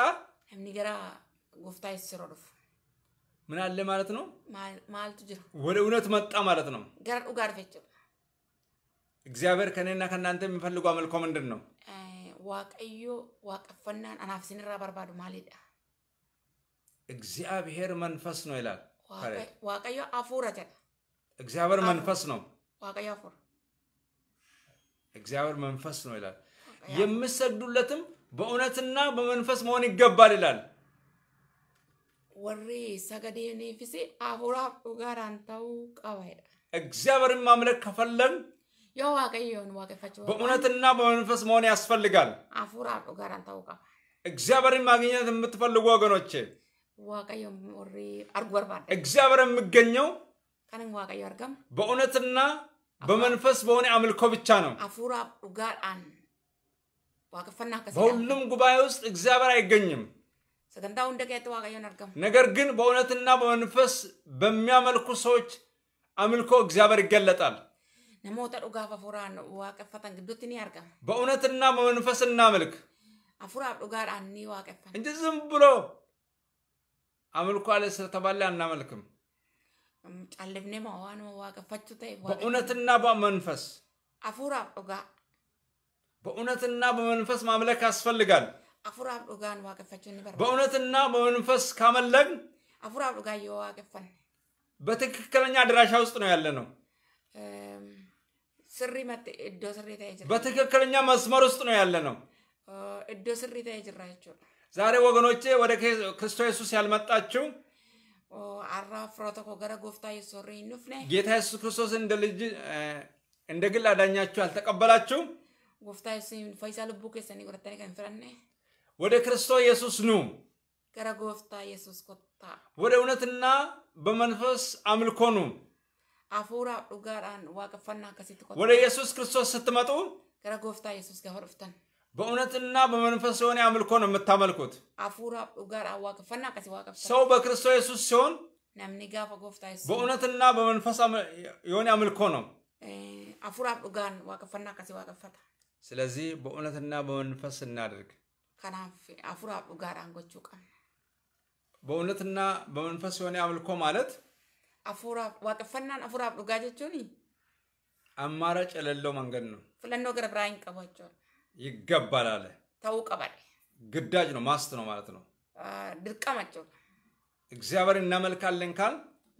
ምን አለ ማለት ነው? ወደ እውነት መጣ ማለት ነው። እግዚአብሔር ከእኔና ከእናንተ የሚፈልጉ አመልኮ ምንድን ነው? waaqayyoo waaqeffannaan anaaf isinirraa barbaadu maalidha? እግዚአብሔር መንፈስ ነው ይላል። waaqayyo hafuura እግዚአብሔር መንፈስ ነው። waaqayyo hafuura. እግዚአብሔር መንፈስ ነው ይላል። የምሰግዱለትም በእውነትና በመንፈስ መሆን ይገባል ይላል። ወሬ ሰገዴኔ ፊሴ አፉራ ጋራን ተው ቀባ እግዚአብሔርን ማምለክ ከፈለን በእውነትና በመንፈስ መሆን ያስፈልጋል። እግዚአብሔርን ማግኘት የምትፈልጉ ወገኖቼ እግዚአብሔር የሚገኘው በእውነትና በመንፈስ በሆነ አምልኮ ብቻ ነው። በሁሉም ጉባኤ ውስጥ እግዚአብሔር አይገኝም። ነገር ግን በእውነትና በመንፈስ በሚያመልኩ ሰዎች አምልኮ እግዚአብሔር ይገለጣል። namoota dhugaaf hafuuraan waaqeffatan gidduutti ni argama። በእውነትና በመንፈስ እናምልክ። hafuuraaf dhugaadhaan ni waaqeffata። እንጂ ዝም ብሎ አምልኮ አለ ስለተባለ አናመልክም። ጨልፍኔማ ዋንማ waaqeffachuu ta'e በእውነትና በመንፈስ hafuuraaf dhugaa በእውነትና በመንፈስ ማምለክ ያስፈልጋል። hafuuraaf dhugaan waaqeffachuu ni barbaada። በእውነትና በመንፈስ ካመለክ hafuuraaf dhugaa yoo waaqeffanne በትክክለኛ አድራሻ ውስጥ ነው ያለ ነው። ስሪ መት እዶ ስሪ ታይ ጅራ በትክክለኛ መስመር ውስጥ ነው ያለ ነው። እዶ ስሪ ታይ ጅራቸው ዛሬ ወገኖቼ ወደ ክርስቶስ ኢየሱስ ያልመጣችሁ አራ ፍሮቶ ኮገረ ጎፍታ የሶሪ ኑፍነ ጌታ ኢየሱስ ክርስቶስ እንደ ልጅ እንደ ግል አዳኛችሁ አልተቀበላችሁ ጎፍታ ፈይሳ ልቡ ከሰኒ ወረተኒ ከንፍረነ ወደ ክርስቶስ ኢየሱስ ኑ ገረ ጎፍታ ኢየሱስ ኮታ ወደ እውነትና በመንፈስ አምልኮ ኑ hafuuraaf dhugaadhaan waaqeffannaa akkasitti qotta. ወደ ኢየሱስ ክርስቶስ ስትመጡ gara gooftaa yesus gaafa dhuftan በእውነትና በመንፈስ የሆነ አምልኮ ነው የምታመልኩት። hafuuraaf dhugaadhaan waaqeffannaa akkasii waaqeffatan። ሰው በክርስቶስ ኢየሱስ ሲሆን namni gaafa gooftaa yesus በእውነትና በመንፈስ የሆነ አምልኮ ነው። hafuuraaf dhugaan waaqeffannaa akkasii waaqeffata። ስለዚህ በእውነትና በመንፈስ እናድርግ። kanaaf hafuuraaf dhugaadhaan gochuu qabna። በእውነትና በመንፈስ የሆነ አምልኮ ማለት afuuraaf waaqeffannaan afuuraaf dhugaa jechuun አማራጭ የሌለው መንገድ ነው። ፍለኖ ገረ ብራይን ቀባቸው ይገባል አለ ተው ቀባል ግዳጅ ነው ማስት ነው ማለት ነው። ድርቀማቸው እግዚአብሔር እናመልካለን ካል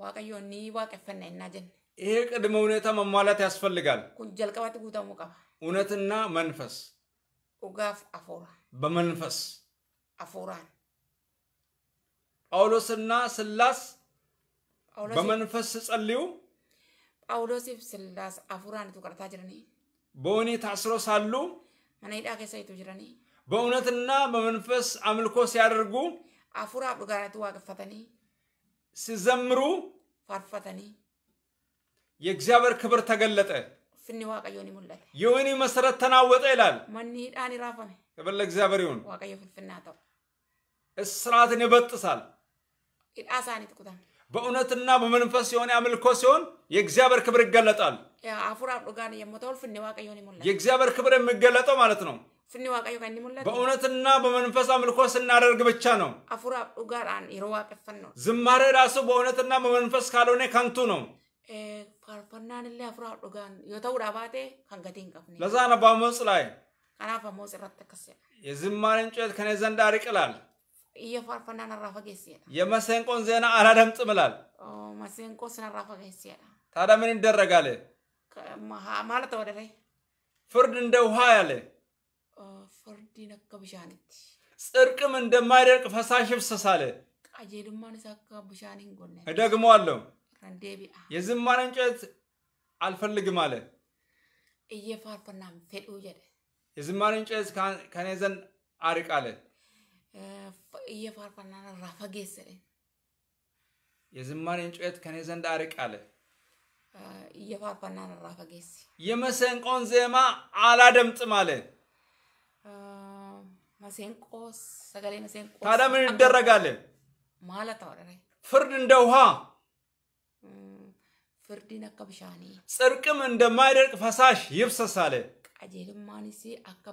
ዋቀዮ ኒ ዋቀፈና እናጀን ይሄ ቅድመ ሁኔታ መሟላት ያስፈልጋል። ጀልቀባት ጉተሙ ቀባ እውነትና መንፈስ ኡጋፍ አፎራ በመንፈስ አፎራን ጳውሎስና ስላስ በመንፈስ ስጸልዩ ጳውሎሲፍ ስላስ አፉራን ቱቀርታ ጅረኒ በወኔ ታስሮ ሳሉ መነዳ ኬሳ ጅረኒ በእውነትና በመንፈስ አምልኮ ሲያደርጉ አፉራ ብጋራቱ ዋቅፈተኒ ሲዘምሩ ፋርፈተኒ የእግዚአብሔር ክብር ተገለጠ። ፍኒ ዋቀዮኒ ሙለት የወኔ መሰረት ተናወጠ ይላል። መኒዳን ሂዳን ራፈመ እግዚአብሔር ይሁን። ዋቀዮ ፍልፍና ተው እስራትን ይበጥሳል። ሂዳ ትቁታል በእውነትና በመንፈስ የሆነ አምልኮ ሲሆን የእግዚአብሔር ክብር ይገለጣል። የእግዚአብሔር ክብር የሚገለጠው ማለት ነው። በእውነትና በመንፈስ አምልኮ ስናደርግ ብቻ ነው። ዝማሬ ራሱ በእውነትና በመንፈስ ካልሆነ ከንቱ ነው። ለዛ ነው በአመፅ ላይ የዝማሬ እንጨት ከኔ ዘንድ አርቅ እየፈርፈና ነራፈ ጌሴና የመሰንቆን ዜና አላደምጥም እላል። መሰንቆ ስነራፈ ጌሴና ታዲያ ምን ይደረጋል ማለት ወደላይ ፍርድ እንደ ውሃ ያለ ፍርድ ነከ ብሻንት ጽድቅም እንደማይደርቅ ፈሳሽ ይፍሰሳል። ቀጀልማን ሳካ ብሻን ጎነ ደግሞ አለው የዝማን እንጨት አልፈልግም አለ። እየፋርፈናም ፌዱ ጀደ የዝማን እንጨት ከኔ ዘንድ አርቅ አለ። እየፋርፋና ራፈጌስን የዝማሬን ጩኸት ከኔ ዘንድ አርቅ አለ። እየፋርፋና ራፈጌስ የመሰንቆን ዜማ አላደምጥም አለ። መሰንቆ ሰገሌ መሰንቆ ታዲያ ምን ይደረጋል ማለት አወረረ ፍርድ እንደ ውሃ ፍርድን አከ ብሻኒ እንደማይደርቅ ፈሳሽ ይብሰሳለ አለ። ቀጀልማንስ አከ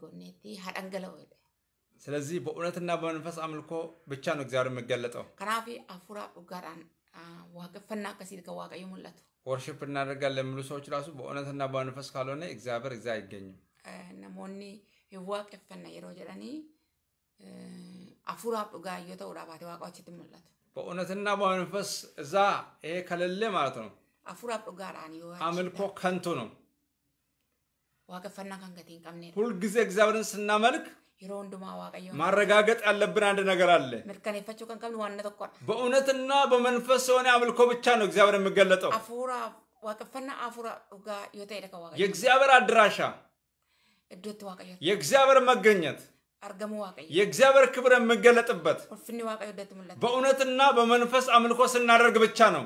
ጎኔቲ ሀደንገለው ስለዚህ በእውነትና በመንፈስ አምልኮ ብቻ ነው እግዚአብሔር የሚገለጠው። ከናፊ አፉራ ዱጋራን ዋቀፈና ከሲል ከዋቀ ሙላቱ ወርሽፕ እናደርጋለን የሚሉ ሰዎች ራሱ በእውነትና በመንፈስ ካልሆነ እግዚአብሔር እዛ አይገኝም። ነሞኒ ዋቀፈና የሮ ጀዳኒ አፉራ ጋ ዮተ ውዳባቴ ዋቃዎች ሙላቱ በእውነትና በመንፈስ እዛ ይሄ ከሌለ ማለት ነው አፉራ ዱጋራን አምልኮ ከንቱ ነው። ዋቀፈና ከንገቴን ቀምኔ ሁልጊዜ እግዚአብሔርን ስናመልክ yeroo hundumaa waaqayyo ማረጋገጥ ያለብን አንድ ነገር አለ። mirkaneeffachuu kan qabnu waan tokkodha. በእውነትና በመንፈስ የሆነ አምልኮ ብቻ ነው እግዚአብሔር የሚገለጠው። waaqeffannaa dhugaa yoo የእግዚአብሔር አድራሻ፣ iddootti የእግዚአብሔር መገኘት የእግዚአብሔር ክብር የምገለጥበት በእውነትና በመንፈስ አምልኮ ስናደርግ ብቻ ነው።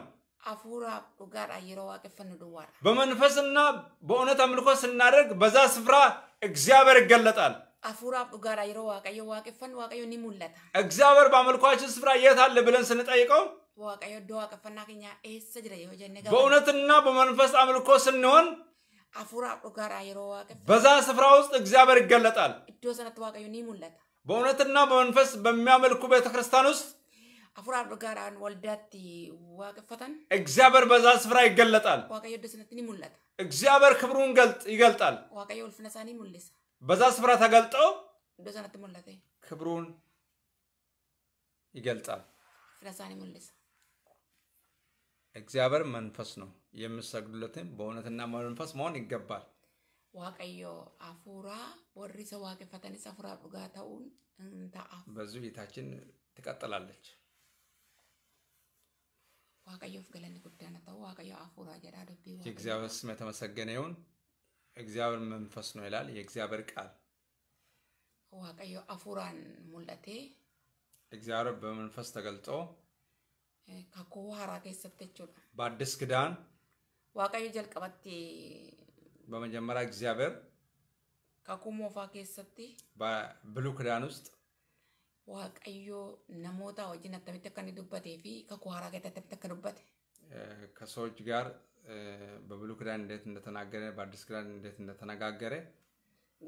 በመንፈስና በእውነት አምልኮ ስናደርግ በዛ ስፍራ እግዚአብሔር ይገለጣል። አፉራፍ ዱጋራ የሮ ዋቀዮ ዋቀፈን ዋቀዮ ኒ እግዚአብሔር ባመልኳችን ስፍራ የት አለ ብለን ስንጠይቀው ዋቀዮ ዶ ዋቀፈና ከኛ ኤሰ ጅረ በእውነትና በመንፈስ አምልኮ ስንሆን አፉራፍ ዱጋራ የሮ ዋቀፈ በዛ ስፍራ ውስጥ እግዚአብሔር ይገለጣል። እዶ ሰነት ዋቀዮ ኒ በእውነትና በመንፈስ በሚያመልኩ ቤተክርስቲያን ውስጥ አፉራፍ ዱጋራን ወልዳቲ ዋቀፈተን እግዚአብሔር በዛ ስፍራ ይገለጣል። ዋቀዮ ዶ ሰነት ኒ እግዚአብሔር ክብሩን ይገልጣል። ዋቀዮ ልፍነሳኒ ሙልሳ በዛ ስፍራ ተገልጦ ክብሩን ይገልጻል። እግዚአብሔር መንፈስ ነው፣ የምሰግዱለትን በእውነትና መንፈስ መሆን ይገባል። ዋቀዮ አፉራ ወሪሰ ዋቅፈተን ሰፉራ ዱጋ ተውን እንታአ በዙ ቤታችን ትቀጥላለች። ዋቀዮፍ ገለኒ ጉዳነተው ዋቀዮ አፉራ ጀዳ ዶቢ የእግዚአብሔር ስም የተመሰገነ ይሁን። እግዚአብሔር መንፈስ ነው ይላል የእግዚአብሔር ቃል። ዋቀዮ አፉራን ሙለቴ እግዚአብሔር በመንፈስ ተገልጦ ከኮ ሀራ ከሰት ጀቹudha በአዲስ ኪዳን ዋቀዮ ጀልቀበቴ በመጀመሪያ እግዚአብሔር ከኩሞ ፋ በብሉ ክዳን ውስጥ ዋቀዮ ነሞታ ወጂን አተሚት ዱበቴ ፊ ከኮ ሀራ ዱበቴ ከሰዎች ጋር በብሉይ ኪዳን እንዴት እንደተናገረ በአዲስ ኪዳን እንዴት እንደተነጋገረ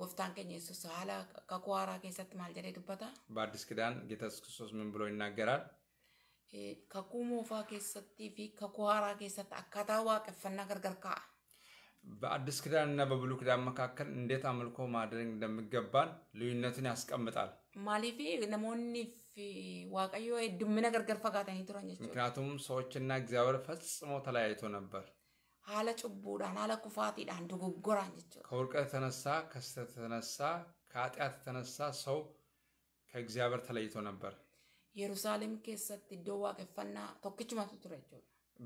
ጎፍታን ከኝ የሱስ ኋላ ከኩዋራ ከሰት ማል ዱበታ በአዲስ ክዳን ጌታ ሱስ ክርስቶስ ምን ብሎ ይናገራል? ከኩሞፋ ከሰቲ ፊ ከኩዋራ ከሰት አካታዋ ቀፈና ገርገርካ በአዲስ ክዳን እና በብሉይ ኪዳን መካከል እንዴት አምልኮ ማድረግ እንደሚገባን ልዩነቱን ያስቀምጣል። ማሊፊ ነሞኒ ዋቀዮ ዱምነ ገርገር ፈጋተኒ ትሮኝ ምክንያቱም ሰዎችና እግዚአብሔር ፈጽሞ ተለያይቶ ነበር። ሀለ ጭቡዳን ሀለ ኩፋቲዳን ድጉጉራን ጅቸ ከውድቀት የተነሳ ከስተት የተነሳ ከአጢአት የተነሳ ሰው ከእግዚአብሔር ተለይቶ ነበር ኢየሩሳሌም ከሰት ዶዋ ከፈና ቶክች ማቱ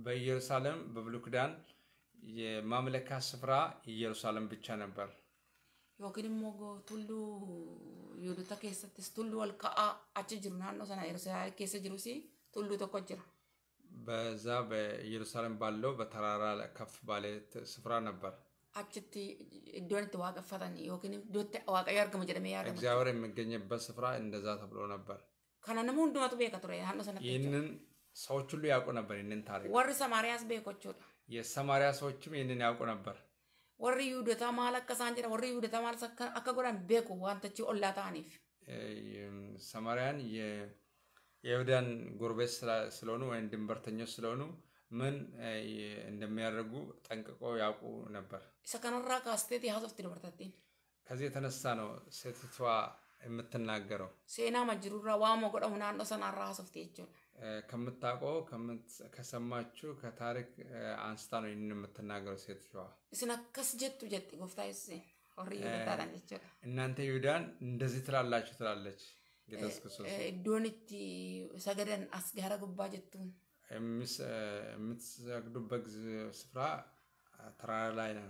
በኢየሩሳሌም በብሉክዳን የማምለካ ስፍራ ኢየሩሳሌም ብቻ ነበር ወግድ ሞጎ ቱሉ ዩዱታ ከሰት ስቱሉ አልካ አጭ ጅሩናን ሰና ኢየሩሳሌም ከሰ ጅሩሲ ቱሉ ተቆጅራ በዛ በኢየሩሳሌም ባለው በተራራ ከፍ ባለ ስፍራ ነበር። አችቲ ዶንት ዋቀፈረን ወግን ዶት ዋቀ ያርገመ ጀደመ እግዚአብሔር የሚገኝበት ስፍራ እንደዛ ተብሎ ነበር። ከነነሙ እንዱ መጥበ የከቱረ ያን ሰነተ ይንን ሰዎች ሁሉ ያውቁ ነበር። ይንን ታሪክ ወር ሰማርያስ በኮቹ የሰማርያ ሰዎችም ይንን ያውቁ ነበር። ወር ይሁዳ ማለከሳ እንጀ ወር ይሁዳ ማለሰከ አከጎራን በኩ ዋንተቺ ኦላታኒፍ ሰማርያን የ የይሁዳን ጎረቤት ስለሆኑ ወይም ድንበርተኞች ስለሆኑ ምን እንደሚያደርጉ ጠንቅቆ ያውቁ ነበር። ከዚህ የተነሳ ነው ሴቲቷ የምትናገረው ሴና መጅሩራ ዋሞ ጎደሙ ሁናንዶ ሰናራ ሀሰፍት ጀን ከምታውቀው ከሰማችሁ ከታሪክ አንስታ ነው ይህን የምትናገረው ሴትዋ ስነከስ ጀቱ ጀቲ ጎፍታ ስ እናንተ ይሁዳን እንደዚህ ትላላችሁ ትላለች። iddoon itti sagadan as gara gubbaa jettuun. Emmisaagdubba sifraa taraa laayina.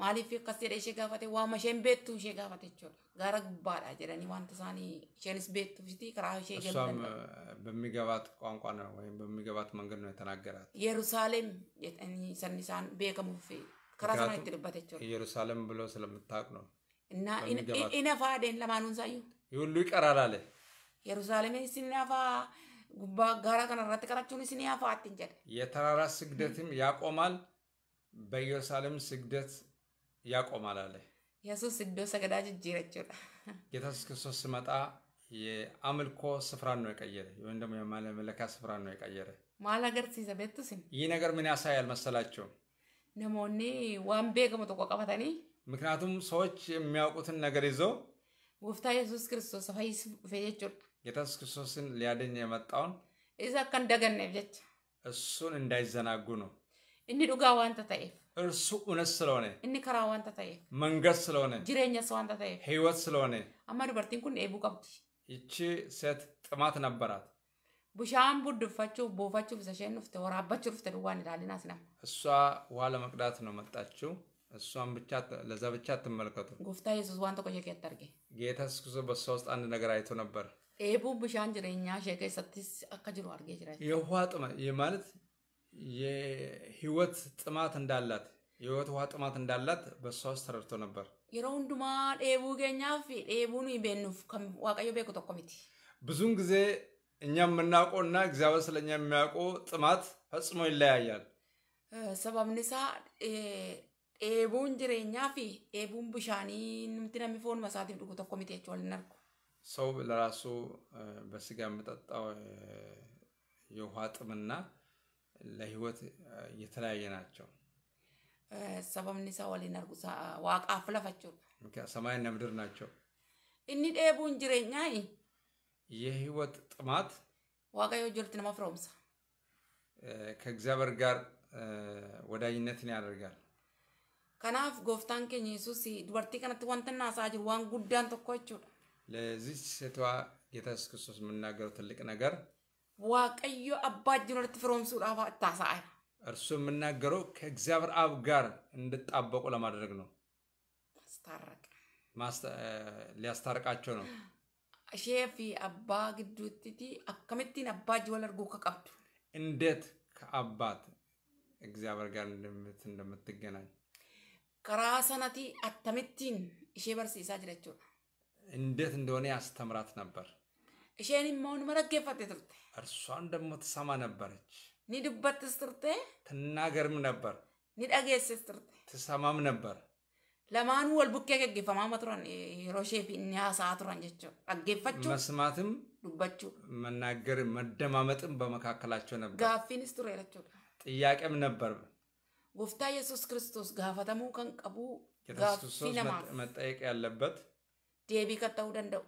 Maaliif akkas jedha ishee gaafate waama isheen beektu ishee gaafate jechuudha. Gara gubbaadha jedhanii wanta isaanii isheenis beektuufti karaa ishee galtan. እሷም በሚገባት ቋንቋ ነው ወይም በሚገባት መንገድ ነው የተናገራት። ኢየሩሳሌም jedhanii sanni isaan beekamuuf karaa sana itti dubbate jechuudha. ኢየሩሳሌም ብሎ ስለምታውቅ ነው። እና ina faaden lamaanuun saayyuu. ይህ ሁሉ ይቀራል አለ። Yerusaalemii isin hafaa gubbaa gaara kanarratti qarachuun isin hafaatti jedhe. የተራራ ስግደትም ያቆማል፣ በኢየሩሳሌም ስግደት ያቆማል አለ። ኢየሱስ እዶ ሰገዳ ጅጅረ ጌታ ክርስቶስ ሲመጣ የአምልኮ ስፍራን ነው የቀየረ፣ ወይም ደግሞ የማምለኪያ ስፍራን ነው የቀየረ። ማል አገርሲሰ ቤቱስን ይህ ነገር ምን ያሳያል መሰላቸው? ነሞኒ ዋን ቤከሙ ምክንያቱም ሰዎች የሚያውቁትን ነገር ይዘው ጉፍታ ኢየሱስ ክርስቶስ ፈይስ ፈየችርቱ ጌታስ ክርስቶስን ሊያደኝ የመጣውን እዛ አከን ደገኔፍ ጀቻ እሱን እንዳይዘናጉ ነው። እኒ ዱጋ ዋንተ ተኤፍ እርሱ እውነት ስለሆነ እኒ ከራ ዋንተ ተኤፍ መንገድ ስለሆነ ጅሬኛስ ዋንተ ተኤፍ ህይወት ስለሆነ አማዱ በርቲን ኩን ኤቡ ቀብቲ ይቺ ሴት ጥማት ነበራት። ቡሻን ቡድፋችሁ ቦፋችሁ ብሰሸን ፍተ ወራባችሁ ፍተ ዱዋን ዳልና ስለም እሷ ውሃ ለመቅዳት ነው መጣችው። እሷን ብቻ ለዛ ብቻ አትመልከቱ። ጎፍታ ኢየሱስ ዋን ተቆሸ ያታርገ ጌታ ኢየሱስ በሷ ውስጥ አንድ ነገር አይቶ ነበር። dheebuu bishaan jireenyaa ishee keessatti akka jiru argee jiraachuu. Yehwaa xuma ማለት የህይወት ጥማት እንዳላት የህይወት ውሃ ጥማት እንዳላት በእሷ ውስጥ ተረድቶ ነበር። የሮ ሁንዱማ ዴቡ ገኛፍ ዴቡን ይቤኑፍ ዋቀዮ ቤኩ ቶኮ ሚቲ ጊዜ እኛ የምናውቀውና እግዚአብሔር ስለኛ የሚያውቀው ጥማት ፈጽሞ ይለያያል። ሰበብን ሳ ዴቡን ጅሬኛ ፊ ብሻኒ ንምቲ ነሚ ፎን መሳቲፍ ዱጉ ሰው ለራሱ በስጋ የምጠጣው የውሃ ጥምና ለህይወት የተለያየ ናቸው። ሰበምኒ isaa waliin ዋቃ waaqaaf lafachuudha። ሰማይና ምድር ናቸው። እኒ ደቡ ጅሬኛ የህይወት ጥማት ዋጋዮ ጅርት ነማ ከእግዚአብሔር ጋር ወዳጅነትን ያደርጋል። ከናፍ ጎፍታን ኬኝ ሱስ ድበርቲ ከነቲ ዋንተና ሳጅር ዋን ጉዳን tokko ለዚች ሴቷ ጌታ ኢየሱስ ክርስቶስ የምናገረው ትልቅ ነገር ዋቀዮ አባት ጅኖ ልትፍሮምሱ ዳፋ እታሳአይ እርሱ የምናገረው ከእግዚአብሔር አብ ጋር እንድጣበቁ ለማድረግ ነው። ሊያስታርቃቸው ነው። ሼፊ አባ ግዱትቲ አከምቲን አባጅ ጅወል እርጉ እንዴት ከአባት እግዚአብሔር ጋር እንደምትገናኝ ከራሰነቲ አተምቲን እሼ በርሲሳ ጅረችudha እንዴት እንደሆነ ያስተምራት ነበር። isheen immoo numa dhaggeeffatte እርሷን ደግሞ ትሰማ ነበረች። ኒድበት ዱበትስ ትናገርም ነበር። ኒ dhageessis ትሰማም ነበር። ለማኑ ወል ቡኬ ገግፈማማ ቱረን yeroo isheef inni haasa'aa መስማትም dubbachuu መናገር መደማመጥም በመካከላቸው ነበር። ጋፊንስ ture ጥያቄም ነበር። ጎፍታ ኢየሱስ ክርስቶስ ጋፈተሙ ከንቀቡ ቀቡ መጠየቅ ያለበት ዴቢ ከተው ደንደው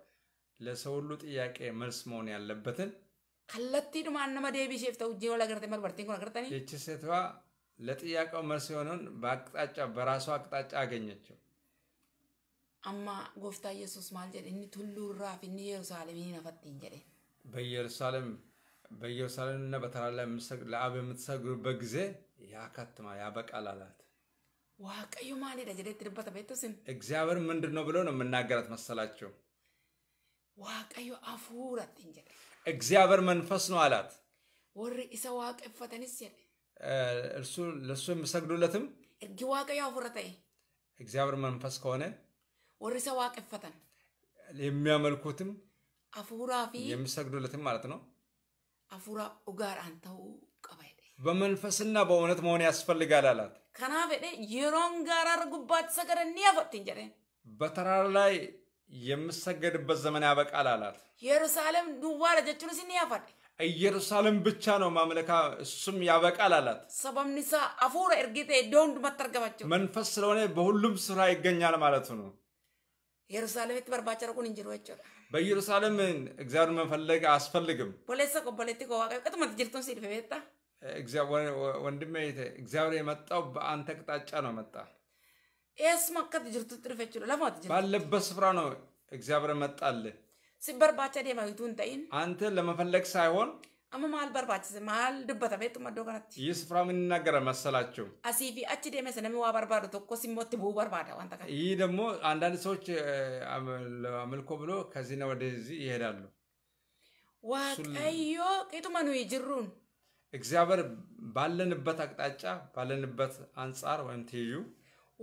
ለሰው ሁሉ ጥያቄ መልስ መሆን ያለበትን kallattiidhumaan nama deebisheef ta'u jii ol agartee marbartiin kun agartanii. እቺ ሴትዋ ለጥያቄው መልስ የሆነውን በአቅጣጫ በራሷ አቅጣጫ አገኘችው። አማ ጎፍታ ኢየሱስ ማል ጀደ እኒ ቱሉራፍ እኒ ኢየሩሳሌም ነፈቲን ጀደ በኢየሩሳሌም በኢየሩሳሌምና በተራራ ላይ ለአብ የምትሰግዱበት ጊዜ ያካትማ ያበቃል አላት። ዋቀዩ ማሌዳ ጀደት ድርበተ ቤተስን እግዚአብሔር ምንድን ነው ብሎ ነው የምናገራት መሰላቸው። ዋቀዩ አፉር አትንጀ እግዚአብሔር መንፈስ ነው አላት። ወር እሰ ዋቀ ፈተንስ ያለ እርሱ ለእሱ የምሰግዱለትም እርጊ ዋቀዩ አፉረተ እግዚአብሔር መንፈስ ከሆነ ወር እሰ ዋቀ ፈተን የሚያመልኩትም አፉራፊ የምሰግዱለትም ማለት ነው። አፉራ ኡጋር አንተው ቀባይ በመንፈስና በእውነት መሆን ያስፈልጋል አላት። Kanaa fedhe yeroon gaaraa argubbaatti sagadan ni hafattin jedheen. በተራራ ላይ የምሰገድበት ዘመን ያበቃል አላት። ኢየሩሳሌም ዱዋለ ጀቹን ሲኒ ያፋድ ኢየሩሳሌም ብቻ ነው ማምለካ እሱም ያበቃል አላት። ሰበብን ኢሳ አፉረ ኤርጌቴ ኢዶ ሁንዱማት አርገባቸው መንፈስ ስለሆነ በሁሉም ስራ ይገኛል ማለቱ ነው። ኢየሩሳሌምት በርባቸረ ኩን እንጅሩ ጀቹudha በኢየሩሳሌም እግዚአብሔር መፈለግ አያስፈልግም ቦሌሰ ቆቦሌቲ ቆዋቀ ቀጥመት ጅርቱን ሲድፌ ቤታ ወንድሜ እግዚአብሔር የመጣው በአንተ ቅጣጫ ነው መጣ። ኤሱማ ጅርቱ ጥርፈች ባለበት ስፍራ ነው እግዚአብሔር መጣልህ። ሲበርባቻ አንተ ለመፈለግ ሳይሆን አመ ማል ማል ይህ ስፍራ ምን ይናገረ መሰላችሁ? አሲፊ ሰነሚ ዋ ቶኮ ሲሞት ቡ በርባዳ ዋንተ ከ ይህ ደግሞ አንዳንድ ሰዎች አምልኮ ብሎ ከዚህ ወደዚህ ይሄዳሉ። ዋቀዮ ቂጡመኑ ይጅሩን እግዚአብሔር ባለንበት አቅጣጫ ባለንበት አንጻር ወይም ትይዩ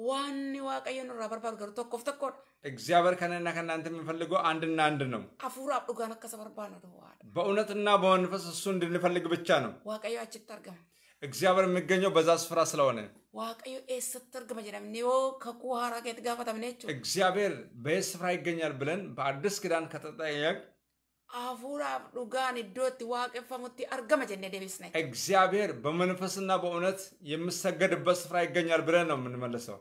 ዋኒ ዋቀየ ራ በርባር ገሩ ተኮፍ ተኮድ እግዚአብሔር ከነና ከእናንተ የሚፈልገው አንድና አንድ ነው። አፉሩ ዱጋን ከሰ በርባና ደዋል በእውነትና በመንፈስ እሱ እንድንፈልግ ብቻ ነው። ዋቀዩ አችት አርገም እግዚአብሔር የሚገኘው በዛ ስፍራ ስለሆነ ዋቀዩ ኤስትርግ አርገመ ኒዮ ከኩሃራ ሀራ ጌት ጋፈተምኔች እግዚአብሔር በየት ስፍራ ይገኛል ብለን በአዲስ ኪዳን ከተጠየቅ አፉራፍ ዱጋን እዶት ዋቀፈሙት አርገመ ጀነ ደብስነ እግዚአብሔር በመንፈስና በእውነት የምሰገድበት ስፍራ ይገኛል ብለን ነው የምንመልሰው።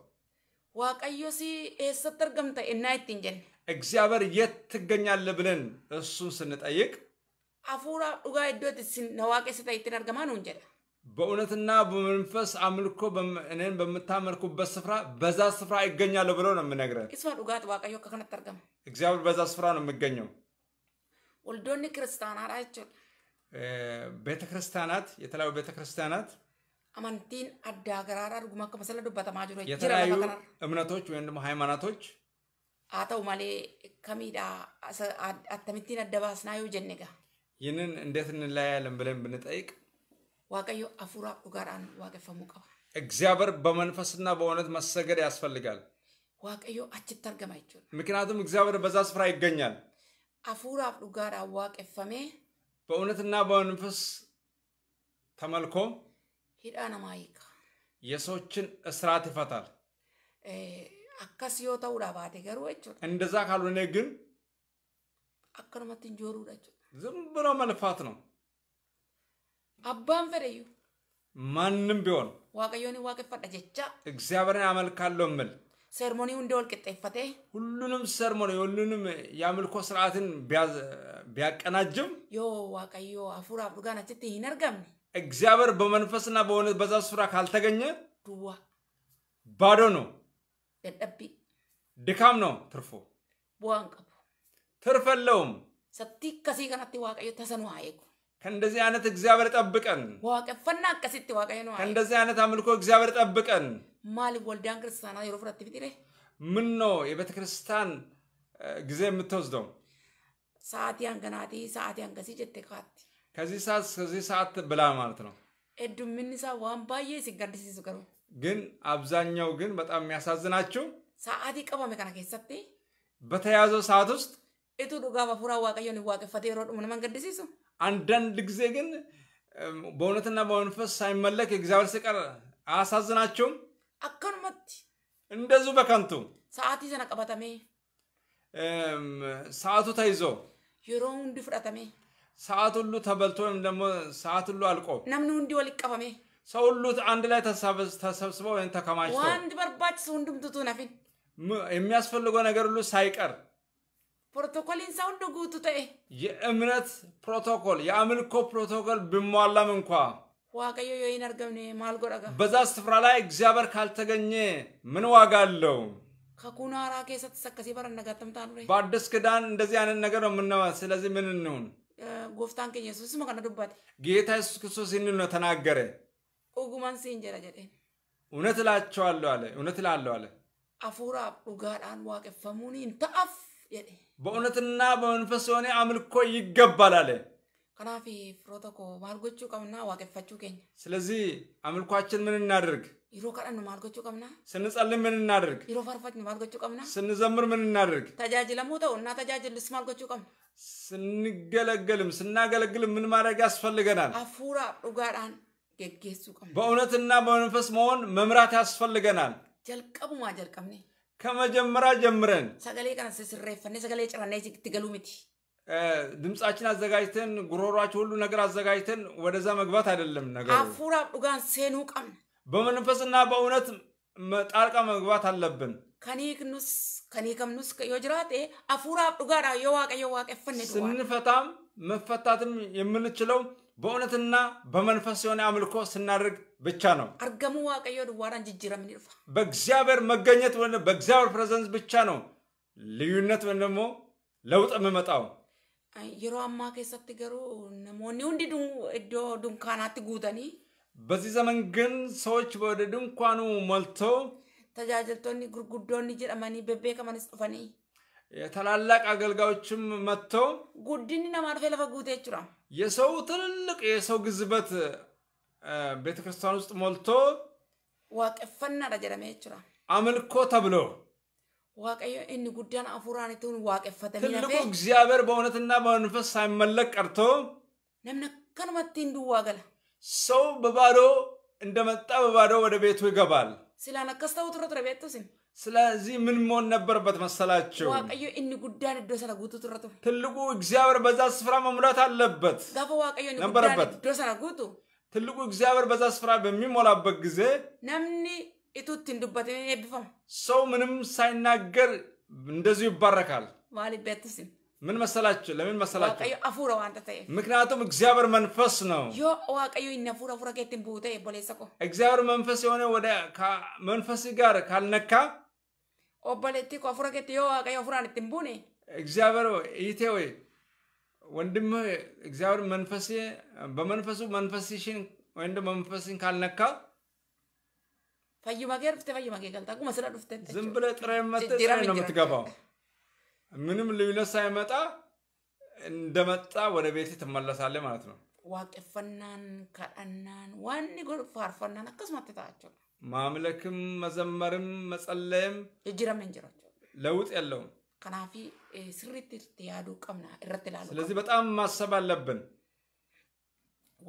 ዋቀዮሲ ኤሰት አርገምተ እናይት እንጀን እግዚአብሔር የት ትገኛለ ብለን እሱን ስንጠይቅ አፉራፍ ዱጋ እዶት ነዋቄስተ ይትን አርገማ ነው እንጀል በእውነትና በመንፈስ አምልኮ እኔን በምታመልኩበት ስፍራ በዛ ስፍራ ይገኛለሁ ብሎ ነው የምነግረን። ስማ ዱጋት ዋቀዮ ከከነት አርገም እግዚአብሔር በዛ ስፍራ ነው የሚገኘው። ወልዶኒ ክርስቲያን አራቸው ቤተ ክርስቲያናት የተለያዩ ቤተ ክርስቲያናት አማንቲን አዳገራራ ዱጉማ ከመሰለ ዱባ ተማጅሮ የተለያዩ እምነቶች ወይም ደግሞ ሃይማኖቶች አተው ማሌ ከሚዳ አተምቲን አደባስናዩ ጀንጋ ይህንን እንዴት እንለያያለን ብለን ብንጠይቅ ዋቀዮ አፉራ ኡጋራን ዋቀፈሙ ቀባ እግዚአብሔር በመንፈስና በእውነት መሰገድ ያስፈልጋል። ዋቀዮ አችት ተርገማ ይችላል። ምክንያቱም እግዚአብሔር በዛ ስፍራ ይገኛል። አፉራፍ ዱጋራ ዋቀፈሜ በእውነትና በመንፈስ ተመልኮ ሂዳ ነማይካ የሰዎችን እስራት ይፈታል። አካስ ዮ ተው ዳባቴ እንደዛ ካልሆነ ግን አከርመት እንጆሩ ዝም ብሎ መልፋት ነው። አባን ፈደዩ ማንም ቢሆን ዋቀዮኒ ዋቅፈዳ ጀቻ እግዚአብሔርን አመልካለሁ ምል ሰርሞኒው እንደ ወልቅጤፈቴ ሁሉንም ሰርሞኒ ሁሉንም የአምልኮ ስርዓትን ቢያቀናጅም ዮ ዋቀዮ አፉር አፍዱጋናችት ይህን ይነርገም እግዚአብሔር በመንፈስና በሆነ በዛ ስፍራ ካልተገኘ ድዋ ባዶ ነው፣ ደደቢ ድካም ነው ትርፎ ቡዋን ትርፈለውም ሰቲ ከሲ ከናቲ ዋቀዮ ተሰኑ ሀየኩ ከእንደዚህ አይነት እግዚአብሔር ጠብቀን። ዋቀፈና ከሲት ዋቀዮ ነው። ከእንደዚህ አይነት አምልኮ እግዚአብሔር ጠብቀን። ማል ወልዲያን ክርስቲያና የሮ ፍረት ፊጥሬ ምን ነው የቤተ ክርስቲያን ጊዜ የምትወስደው? ሰዓቲያን ገናቲ ሰዓቲያን ገሲ ጀቴ ካቲ ከዚህ ሰዓት ከዚህ ሰዓት ብላ ማለት ነው። እዱምንሳ ዋንባዬ ሲጋድሲሱ ገሩ ግን አብዛኛው ግን በጣም የሚያሳዝናችሁ ሰዓቲ ቀባሜ ከና ኬሰቴ በተያዘው ሰዓት ውስጥ እቱ ዱጋ በፉራ ዋቀየን ዋቀፈቴ የሮ ዱምን መንገድሲሱ አንዳንድ ጊዜ ግን በእውነትና በመንፈስ ሳይመለክ የእግዚአብሔር ስቀር አያሳዝናችሁም? akkanumatti እንደዚሁ በከንቱ ሰዓቲ ሰነ ቀበተሜ ሰዓቱ ተይዞ የሮ ሁንዲ ፍጠተሜ ሰዓት ሁሉ ተበልቶ ወይም ደግሞ ሰዓት ሁሉ አልቆ ነምን ሁንዲ ወሊት ሰው ሁሉ አንድ ላይ ተሰብስበው ወይም ተከማችቶ ዋንድ በርባችስ ሁንዱምቱቱ ነፊን የሚያስፈልገው ነገር ሁሉ ሳይቀር ፕሮቶኮሊን ሰው ሁንዱ ጉቱ ተኤ የእምነት ፕሮቶኮል የአምልኮ ፕሮቶኮል ብሟላም እንኳ በዛ ስፍራ ላይ እግዚአብሔር ካልተገኘ ምን ዋጋ አለው? ከኩናራ keessatti akkasii baran nagaatti በአዲስ እንደዚህ አይነት ነገር ነው የምናየው። ስለዚህ ምን እንሁን? ጎፍታን keenya Yesuusuma kana dubbate. ጌታ ኢየሱስ ክርስቶስ ይህንን ነው ተናገረ። ኡጉማን ሲንጀራ jedha እውነት እላቸዋለሁ አለ። እውነት እላለሁ አለ። አፉራ ዱጋዳን ዋቀፈሙኒ እንተአፍ በእውነትና በመንፈስ የሆነ አምልኮ ይገባል አለ። ከናፊ ፍሮቶኮ ማርጎቹ ቀምና ዋቀፈቹ ኬኛ ስለዚህ አምልኳችን ምን እናድርግ? ይሮ ከደን ማርጎቹ ቀምና ስንጸልም ምን እናድርግ? ይሮ ፈርፈች ማርጎቹ ቀምና ስንዘምር ምን እናድርግ? ተጃጅለሙ ተው እና ተጃጅልስ ማርጎቹ ቀምና ስንገለገልም ስናገለግልም ምን ማድረግ ያስፈልገናል? አፉራ ዱጋዳን ገጌሱ ቀምና በእውነትና በመንፈስ መሆን መምራት ያስፈልገናል። ጀልቀቡማ ጀልቀምኔ ከመጀመሪያ ጀምረን ሰገሌ ቀነ ስስሬፈኔ ሰገሌ ጭራኔ ትገሉምቲ ድምፃችን አዘጋጅተን ጉሮሯቸው ሁሉ ነገር አዘጋጅተን ወደዛ መግባት አይደለም ነገር አፉራ ዱጋን ሴኑ ቀም በመንፈስና በእውነት ጣልቃ መግባት አለብን። ከኒክኑስ ከኒከምኑስ ዮጅራቴ አፉራ ዱጋራ የዋቀ የዋቀ ፍን ስንፈታም መፈታትም የምንችለው በእውነትና በመንፈስ የሆነ አምልኮ ስናደርግ ብቻ ነው። አርገሙ ዋቀዮ ድዋራ ጅጅረ ምን ይርፋ በእግዚአብሔር መገኘት በእግዚአብሔር ፕሬዘንስ ብቻ ነው ልዩነት ወይም ደግሞ ለውጥ የምመጣው። yeroo ammaa keessatti garuu namoonni hundi iddoo dunkaanaatti guutanii. በዚህ ዘመን ግን ሰዎች ወደ ድንኳኑ ሞልተው ተጃጀልቶኒ ጉርጉዶኒ ጀደመኒ በቤከመንስ ዱፈኒ ታላላቅ አገልጋዮችም መጥተው ጉድኒ ነማድፌ ለፈ ጉቴ ጅራ የሰው ትልልቅ የሰው ግዝበት ቤተክርስቲያን ውስጥ ሞልቶ ዋቅፈና ደጀደሜ ጅራ አምልኮ ተብሎ waaqayዮ inni guddaan hafuuraan ittiin ትልቁ እግዚአብሔር በእውነትና በመንፈስ ሳይመለክ ቀርቶ namni akkanumatti hin ሰው በባዶ እንደመጣ በባዶ ወደ ቤቱ ይገባል። ስላን አካስ ታው ትሮ ቤቱ ሲን ስለዚህ ምን መሆን ነበረበት መሰላቸው? ዋቀዮ እኒ ጉዳን ዶ ጉቱ ትረቱ ትልቁ እግዚአብሔር በዛ ስፍራ መሙላት አለበት ጋፈ ዋቀዮ እኒ ነበረበት ዶ ጉቱ ትልቁ እግዚአብሔር በዛ ስፍራ በሚሞላበት ጊዜ ነምኒ እቱት እንዱበት ኔብፋ ሰው ምንም ሳይናገር እንደዚሁ ይባረካል። ማል ቤትስም ምን መሰላችሁ? ለምን መሰላችሁ? ዋቀዩ አፉረ አንተ ተየ ምክንያቱም እግዚአብሔር መንፈስ ነው። ዮ ዋቀዩ ኢነ ፉረ ከቲን ኬትን ቡተ ቦሌሰኮ እግዚአብሔር መንፈስ የሆነ ወደ መንፈስ ጋር ካልነካ ኦበለቲ ኮ ከቲ ዮ ዋቀዩ ፉራን ኢትን ቡኒ እግዚአብሔር ይቴ ወይ ወንድም እግዚአብሔር መንፈስ በመንፈሱ መንፈስሽን ወይም መንፈስን ካልነካ ፈይማጌ ርፍቴ ፈይማጌ ገልጣ ቁመ ስራ ዱፍቴ ዝም ብለ ጥረህ መጥተህ ነው የምትገባው። ምንም ልዩነት ሳይመጣ እንደመጣ ወደ ቤት ትመለሳለህ ማለት ነው። waaqeffannaan kadhannaan wanni faarfannaan አከስማ ተታቸው ማምለክም መዘመርም መጸለይም ጅጅረም እንጀራቸው ለውጥ የለውም። ከናፊ ስሪት ያዱ ቀምና ረትላሉ። ስለዚህ በጣም ማሰብ አለብን።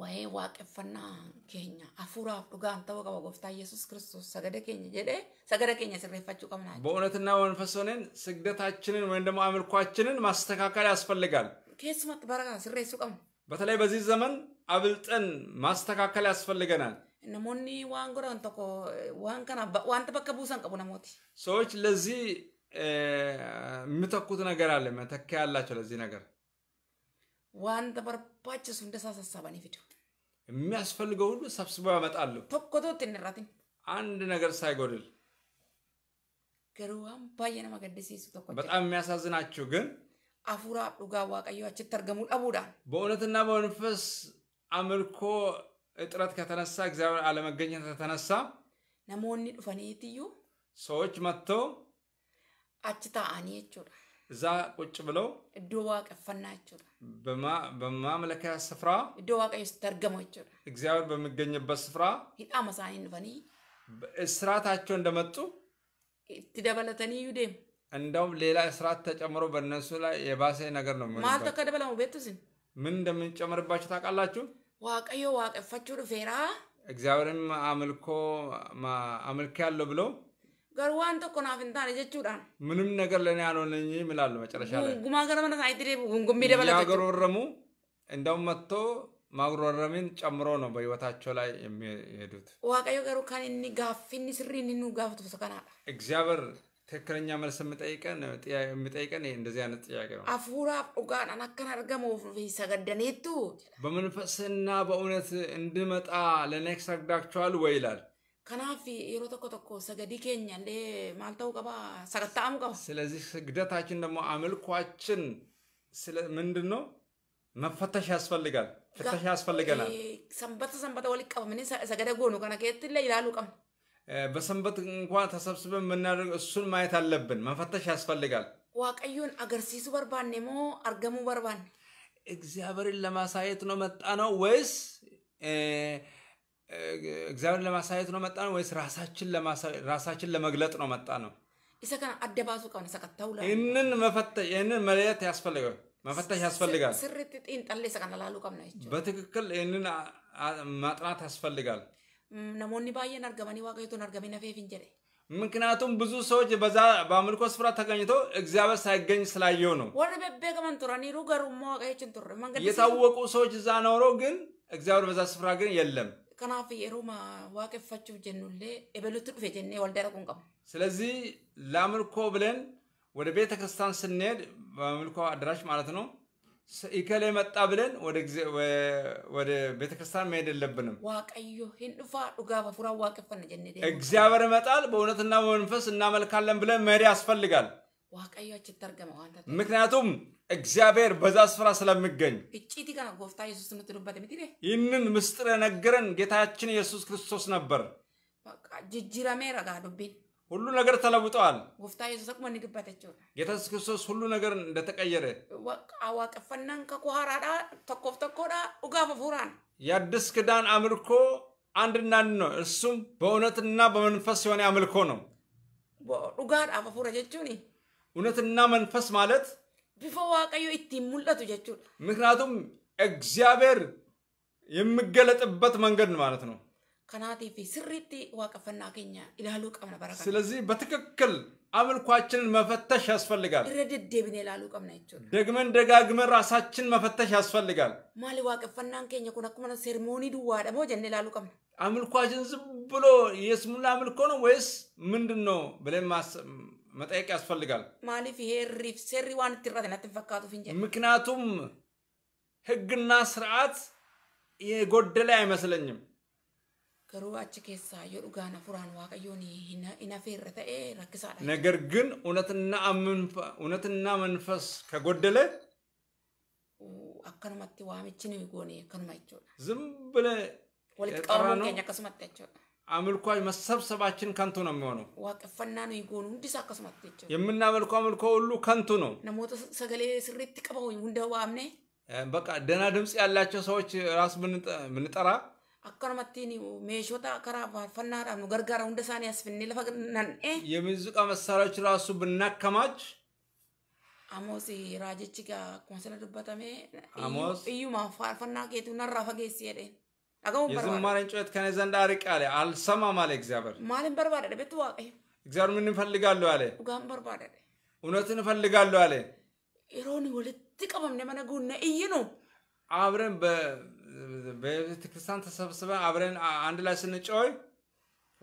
wa'ee waaqeffannaa keenya hafuuraaf dhugaan ta'uu qaba gooftaa Yesuus Kiristoos sagada keenya jedhee sagada keenya sirreeffachuu qabna. በእውነትና መንፈስ ሆነን ስግደታችንን ወይም ደግሞ አምልኳችንን ማስተካከል ያስፈልጋል። keessumatti bara sirreessuu qabna. በተለይ በዚህ ዘመን አብልጠን ማስተካከል ያስፈልገናል። namoonni waan godhan tokko waan kana wanta bakka buusan qabu namooti. ሰዎች ለዚህ የሚተኩት ነገር አለ፣ መተኪያ ያላቸው ለዚህ ነገር። wanta barbaachisu hundasaa sassaabanii fidu. የሚያስፈልገው ሁሉ ሰብስበው ያመጣለሁ። ቶኮቶት እንራትን አንድ ነገር ሳይጎድል ገሩዋን ባየ ነማ ቶኮ በጣም የሚያሳዝናችሁ ግን አፉራ ዱጋ ዋቀዩ ተርገሙ ዳቡዳን በእውነትና በመንፈስ አምልኮ እጥረት ከተነሳ እግዚአብሔር አለመገኘት ከተነሳ ነሞኒ ዱፈኒትዩ ሰዎች መጥተው አችታ ታአኒ ይችላል እዛ ቁጭ ብለው ድዋ ቀፈናችሁ በማምለኪያ ስፍራ ድዋ ቀይስ ተርገሞችሁ እግዚአብሔር በሚገኝበት ስፍራ ሂዳማ መሳኒን ፈኒ እስራታቸው እንደመጡ ትደበለተኒ ዩዴም እንደውም ሌላ እስራት ተጨምሮ በእነሱ ላይ የባሰ ነገር ነው። ማል ተከደበለው ቤትስን ምን እንደምንጨምርባቸው ታውቃላችሁ? ዋቀዮ ዋቀፈችሁ ፌራ እግዚአብሔርም አምልኮ አምልክ ያለው ብለው ገርዋን tokko naaf hin taane jechuudhaan. Minim nagar lani aanolanii milaallu macarashaa lani. Gumaa gara mana isaanii deebu gungummii እንደውም መጥቶ ማጉረረምን ጨምሮ ነው በህይወታቸው ላይ የሚሄዱት። ዋቀዮ ገሩ ከኒ ጋፊኒ ስሪኒ ኑ ጋፍቱ ሰከናላ እግዚአብሔር ትክክለኛ መልስ የምጠይቀን የምጠይቀን እንደዚህ አይነት ጥያቄ ነው። አፉራ ኡጋን አከን አርገሞ ሰገደኔቱ በመንፈስና በእውነት እንድመጣ ለኔክስ ሰግዳችኋል ወይ ይላል Kanaaf yeroo tokko tokko sagadii keenya illee maal ta'uu qaba sagatta'amu qaba. ስለዚህ ስግደታችን ደግሞ አምልኳችን ምንድን ነው መፈተሽ ያስፈልጋል ፍተሽ ያስፈልገናል። ሰንበተ ሰንበተ ወሊት ቀበምን ሰገደ ጎኑ ከነ keessatti illee ilaaluu qabna። በሰንበት እንኳን ተሰብስበን የምናደርግ እሱን ማየት አለብን፣ መፈተሽ ያስፈልጋል። waaqayyoon agarsiisuu barbaanne moo argamuu barbaanne? እግዚአብሔርን ለማሳየት ነው መጣ ነው ወይስ እግዚአብሔርን ለማሳየት ነው መጣ ነው ወይስ ራሳችን ለመግለጥ ነው መጣ ነው? isa kana adda baasuu qabna isa qatta'uu laala. Innin mafatta innin maleeyaatti asfalliga mafattash asfalligal. Sirriitti xiinxallee isa kana laaluu qabna jechuudha. Batikkil innin maxxanaat asfalligal. Namoonni baay'een argamanii waaqayyoon argamin hafeef hin jedhe. ምክንያቱም ብዙ ሰዎች በዛ በአምልኮ ስፍራ ተገኝተው እግዚአብሔር ሳይገኝ ስላየው ነው። የታወቁ ሰዎች እዛ ኖሮ ግን እግዚአብሔር በዛ ስፍራ ግን የለም። kanaaf yerooma waaqeffachuuf jennullee ebelutti dhufe jennee waldaa dhaquun qabna. ስለዚህ ለአምልኮ ብለን ወደ ቤተ ክርስቲያን ስንሄድ በአምልኮ አዳራሽ ማለት ነው ኢከሌ መጣ ብለን ወደ ቤተ ክርስቲያን መሄድ የለብንም። ዋቀዮ ሂንዱፋ ዱጋፋ ፉራ ዋቅፈን ጀኔ እግዚአብሔር ይመጣል፣ በእውነትና በመንፈስ እናመልካለን ብለን መሄድ ያስፈልጋል። ምክንያቱም እግዚአብሔር በዛ ስፍራ ስለሚገኝ ይህንን ምስጢር የነገረን ጌታችን ኢየሱስ ክርስቶስ ነበር። ሁሉ ነገር ተለውጠዋል። ጎፍታ ኢየሱስ ጌታ ኢየሱስ ክርስቶስ ሁሉ ነገር እንደተቀየረ ተኮፍ ተኮዳ ኡጋፈ ፉራን የአዲስ ክዳን አምልኮ አንድና አንድ ነው። እሱም በእውነትና በመንፈስ የሆነ አምልኮ ነው። ዱጋድ አፈፉረ እውነትና መንፈስ ማለት ቢፈ ዋቀዮ ኢቲን ሙልጠቱ ጀቹudha ምክንያቱም እግዚአብሔር የሚገለጥበት መንገድ ማለት ነው። ከናቲፊ ስሪቲ ዋቀፈና ኬኛ ኢላሉ ቀም በረካ ስለዚህ በትክክል አምልኳችንን መፈተሽ ያስፈልጋል። ረድዴብን ኢላሉ ቀብነ ይቹ ደግመን ደጋግመን ራሳችን መፈተሽ ያስፈልጋል። ማሊ ዋቀፈናን ኬኛ ኩን አኩመነ ሴርሞኒ ዱዋደሞ ጀን ኢላሉ ቀብነ አምልኳችን ዝም ብሎ የስሙላ አምልኮ ነው ወይስ ምንድን ነው ብለን መጠየቅ ያስፈልጋል። ማሊፍ ይሄ ሪፍ ሴሪ ዋን ትራተን አትፈካቱፍ እንጂ ምክንያቱም ህግና ስርዓት የጎደለ አይመስለኝም። ገሩ አች ኬሳ የዱጋነ ፉራን ዋቀዮን ኢናፌረ ተኤ ነገር ግን እውነትና መንፈስ ከጎደለ አከኑመቲ ዋምችን ጎኔ ከኑማ ዝም ብለ ወልቀቀሩን ኬኛ ቀሱመት አምልኮ መሰብሰባችን ከንቱ ነው የሚሆነው። ዋቀፈና ነው ይጎኑ ሁንዲሳ አከሱማት የምናመልኮ አምልኮ ሁሉ ከንቱ ነው። ነሞተ ሰገሌ ስሬት ቀበው ሁንደ ዋምኔ በቃ ደህና ድምፅ ያላቸው ሰዎች ራስ ምንጠራ አካኑማቲ ሜሾታ ከራ ባርፈናዳ ነው ገርጋራ ሁንደ ሳኒ ያስፍኔ ለፈቅናን የሙዚቃ መሳሪያዎች ራሱ ብናከማች አሞስ ራጅች ጋ አኩማ ስለዱበተሜ አሞስ እዩማ ፋርፈና ኬቱ ነራ ፈጌስ የደን የዝማሬን ጩኸት ከኔ ዘንድ አርቅ አለ። አልሰማም አለ እግዚአብሔር። ማለን በርባደ ቤት ዋቀ እግዚአብሔር ምን እፈልጋለሁ አለ። ጋን በርባደ እውነትን እፈልጋለሁ አለ። ሮን ወልት ቀመም ነመነጉ ነእይ ነው አብረን በቤተክርስቲያን ተሰብስበን አብረን አንድ ላይ ስንጮይ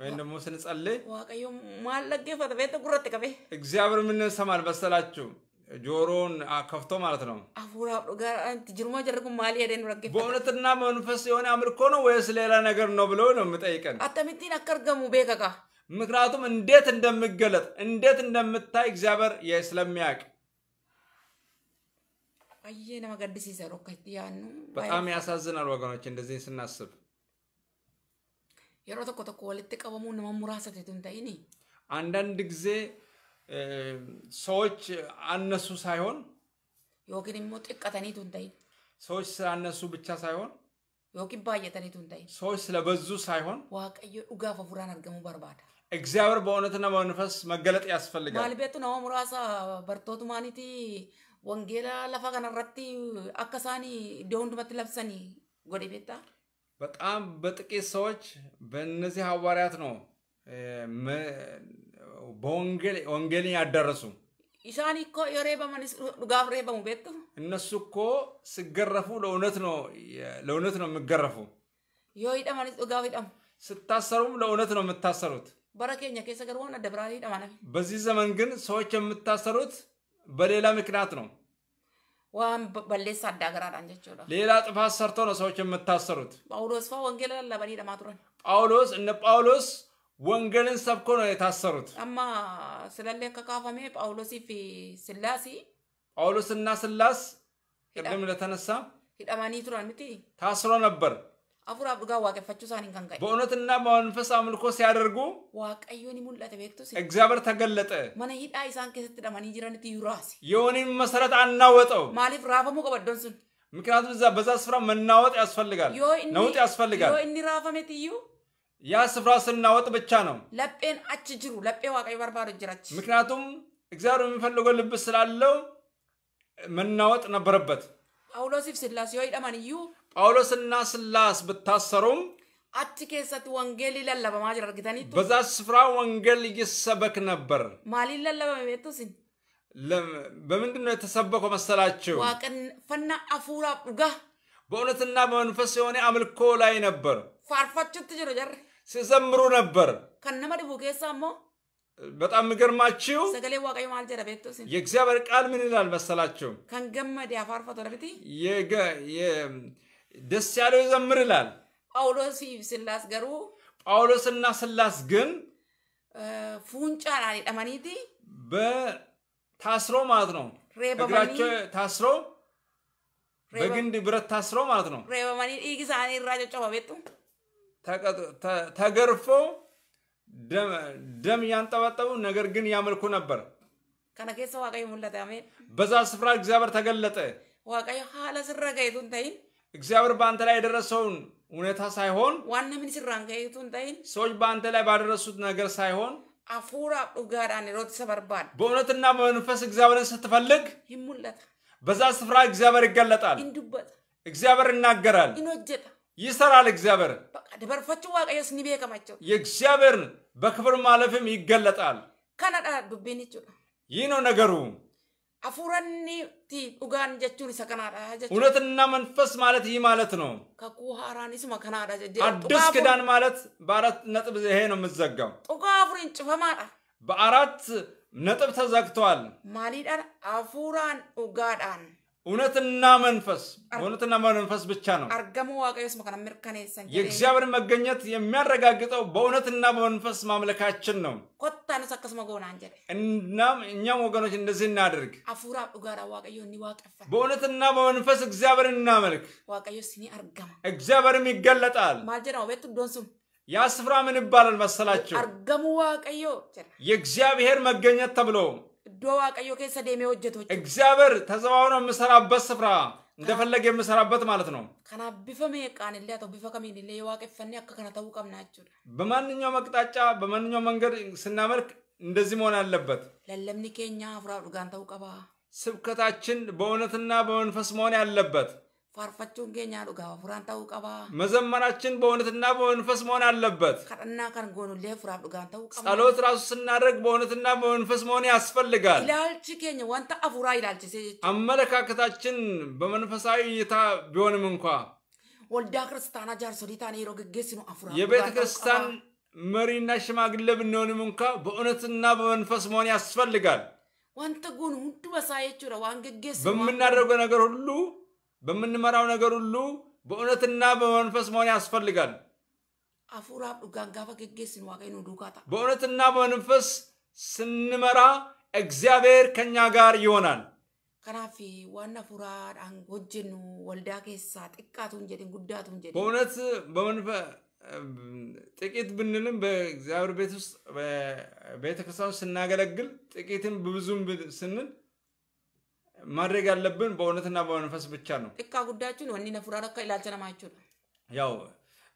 ወይም ደግሞ ስንጸልይ ዋቀዮ ማለገፈት ቤት ቀበ እግዚአብሔር ምን ሰማል ጆሮን ከፍቶ ማለት ነው። በእውነትና መንፈስ የሆነ አምልኮ ነው ወይስ ሌላ ነገር ነው ብለው ነው የምጠይቀን። አከርገሙ ቤከካ ምክንያቱም እንዴት እንደምገለጥ እንዴት እንደምታይ እግዚአብሔር ስለሚያውቅ በጣም ያሳዝናል ወገኖች፣ እንደዚህ ስናስብ የሮ ተኮ ተኮ ወልት ቀበሙ አንዳንድ ጊዜ ሰዎች አነሱ ሳይሆን ዮኪን ሞ ጥቀተኒቱ እንዳይ ሰዎች ስላነሱ ብቻ ሳይሆን ዮኪን ባየተኒቱ እንዳይ ሰዎች ስለበዙ ሳይሆን ዋቀዮ ዱጋፈ ፈፉራን አርገሙ በርባዳ እግዚአብሔር በእውነትና በመንፈስ መገለጥ ያስፈልጋል። ማልቤቱ ነው ሙራሳ በርቶቱ ማኒቲ ወንጌላ ለፋ ከነረቲ አከሳኒ ዲሁንዱመት ለብሰኒ ጎዴ ቤታ በጣም በጥቂት ሰዎች በእነዚህ ሐዋርያት ነው በወንጌል ወንጌልን ያዳረሱ ኢሳን እኮ የሬበመን ድጋፍ ሬበሙ ቤቱ እነሱ እኮ ሲገረፉ ለእውነት ነው ለእውነት ነው የሚገረፉ ዮይደመን ድጋፍ ይደም ስታሰሩም ለእውነት ነው የምታሰሩት። በረኬኛ ኬሰ ገርቦን ደብራ ይደማነ በዚህ ዘመን ግን ሰዎች የምታሰሩት በሌላ ምክንያት ነው። ዋን በሌሳ አዳገራዳን ጀቸውዳ ሌላ ጥፋት ሰርቶ ነው ሰዎች የምታሰሩት። ጳውሎስ ፋ ወንጌል ለበኒ ደማ ቱረን ጳውሎስ እነ ጳውሎስ ወንጌልን ሰብኮ ነው የታሰሩት። አማ ስለሌ ከካፈሜ ጳውሎሲ ፊ ስላሲ ጳውሎስና ስላስ ቅድም ለተነሳ ሂደማኒ ቱራን ንቲ ታስሮ ነበር። አፉር አብዱጋ ዋቀፋችሁ ሳኒ ከንቀይ በእውነትና በመንፈስ አምልኮ ሲያደርጉ ዋቀዮኒ ሙላተ ቤክቱስ እግዚአብሔር ተገለጠ። መነ ሂዳ ኢሳን ከሰት ደማኒ ጅራንቲ ዩራሲ የሆኒን መሰረት አናወጠው ማሊፍ ራፈሙ ቀበዶንሱን ምክንያቱም እዛ በዛ ስፍራ መናወጥ ያስፈልጋል፣ ነውጥ ያስፈልጋል። ዮ እኒ ራፈሜት እዩ ያ ስፍራ ስናወጥ ብቻ ነው። ለጴን አች ጅሩ ለጴ ዋቀይ በርባዶ ጅራች ምክንያቱም እግዚአብሔር የሚፈልገው ልብ ስላለው መናወጥ ነበረበት። ጳውሎስ ስላሴ ወይ ደማን እዩ ጳውሎስና ስላስ ብታሰሩም አች ኬሰት ወንጌል ይለለበማ ጅራ አርግተኒቱ በዛ ስፍራ ወንጌል ይሰበክ ነበር። ማሊ ይለለበመ ቤቱስን በምንድን ነው የተሰበከው መሰላችሁ? ዋቅን ፈና አፉራ ዱጋ በእውነትና በመንፈስ የሆነ አምልኮ ላይ ነበር። ፋርፋችት ጅሮ ጀር ሲዘምሩ ነበር። ከነማ ድቡ ኬሳሞ በጣም የሚገርማችሁ ሰገሌ ዋቀዩ ማል ጀረ ቤቶስ የእግዚአብሔር ቃል ምን ይላል መሰላችሁ? ከንገመድ ያፋርፈቶ ለፊቲ ደስ ያለው ይዘምር ይላል። ጳውሎስ ሲላስ ገሩ ጳውሎስና ስላስ ግን ፉንጫ ፉንጫን አኔጠመኒቲ በታስሮ ማለት ነው። እግራቸው ታስሮ በግንድ ብረት ታስሮ ማለት ነው። ሬበመኒ ራጆ ራጨጨ ቤቱ ተገርፈው ደም እያንጠባጠቡ ነገር ግን ያመልኩ ነበር። በዛ ስፍራ እግዚአብሔር ተገለጠ። እግዚአብሔር በአንተ ላይ የደረሰውን ሁኔታ ሳይሆን ዋነ ምን ሰዎች በአንተ ላይ ባደረሱት ነገር ሳይሆን አፉራ ዱጋዳን ሮት ሰበርባል በእውነትና በመንፈስ እግዚአብሔርን ስትፈልግ ይሙለታ በዛ ስፍራ እግዚአብሔር ይገለጣል። እንዱበት እግዚአብሔር ይናገራል። ይሰራል። እግዚአብሔር ደበርፈቹ ዋቀየ ኒ ቤከማቸው የእግዚአብሔር በክብር ማለፍም ይገለጣል። ከነዳ ዱቤን ይህ ነው ነገሩ። አፉረኒ ቲ ኡጋን ጀቹን ኢሰ ጀቹ እውነትና መንፈስ ማለት ይህ ማለት ነው። ከኩ ሀራኒስማ ከናዳ አዲስ ኪዳን ማለት በአራት ነጥብ ይሄ ነው የምዘጋው። ጡጋ አፉሪን ጭፈማዳ በአራት ነጥብ ተዘግተዋል። ማሊዳን አፉራን ኡጋዳን እውነትና መንፈስ እውነትና መንፈስ ብቻ ነው። አርገሙ ዋቀዮስ መከና ምርካኔሰን የእግዚአብሔር መገኘት የሚያረጋግጠው በእውነትና በመንፈስ ማምለካችን ነው። ኮታንስ አከስመ ጎናን ጀደ እናም እኛም ወገኖች እንደዚህ እናደርግ። አፉራ ዱጋራ ዋቀዮ ኒ በእውነትና በመንፈስ እግዚአብሔር እናመልክ። ዋቀዮ ሲኒ አርገማ እግዚአብሔርም ይገለጣል። ማልጀና ወቤቱ ዶንሱም ያ ስፍራ ምን ይባላል መሰላቸው? አርገሙ ዋቀዮ የእግዚአብሔር መገኘት ተብሎ ዶዋ ቀዮ ከሰ ደሜ ወጀቶች እግዚአብሔር ተዘባው ነው ስፍራ እንደፈለገ የምሰራበት ማለት ነው። ከና ቢፈም የቃን ለ ያተው ቢፈከም ይል የዋቀ ፈኔ አከከነ ተውቀም ናችሁ በማንኛውም አቅጣጫ በማንኛውም መንገድ ስናመልክ እንደዚህ መሆን አለበት። ለለምኒ ኬኛ አፍራ ዱጋን ተውቀባ ስብከታችን በእውነትና በመንፈስ መሆን ያለበት ፋርፋቸውን ጌኛ ዱጋ ፍራን ታው ቀባ መዘመራችን በእውነትና በመንፈስ መሆን አለበት። ከጠና ከን ጎኑ ሌ ፍራፍ ዱጋን ታው ቀባ ጸሎት ራሱ ስናደርግ በእውነትና በመንፈስ መሆን ያስፈልጋል። ይላልች ኬኝ ወንታ አፉራ ኢላልቺ አመለካከታችን በመንፈሳዊ እይታ ቢሆንም እንኳ ወልዳ ክርስቲያና ጃርሶዲታን ግጌ ሲኑ አፉራ የቤተ ክርስቲያን መሪና ሽማግሌ ብንሆንም እንኳ በእውነትና በመንፈስ መሆን ያስፈልጋል። ዋንተ ጎን ሁንዱ በሳየቹ ዋን ግጌስ በምናደርገው ነገር ሁሉ በምንመራው ነገር ሁሉ በእውነትና በመንፈስ መሆን ያስፈልጋል። በእውነትና በመንፈስ ስንመራ እግዚአብሔር ከኛ ጋር ይሆናል። ከናፊ ዋና ፉራድ አንጎጅኑ ወልዳ ኬሳ በእውነት ጥቂት ብንልም በእግዚአብሔር ቤት ውስጥ ቤተክርስቲያን ስናገለግል ጥቂትም ብዙም ስንል ማድረግ ያለብን በእውነትና በመንፈስ ብቻ ነው። እካ ጉዳያችን ወኒ ነፉራራ ኢላልቸለማችሁ ያው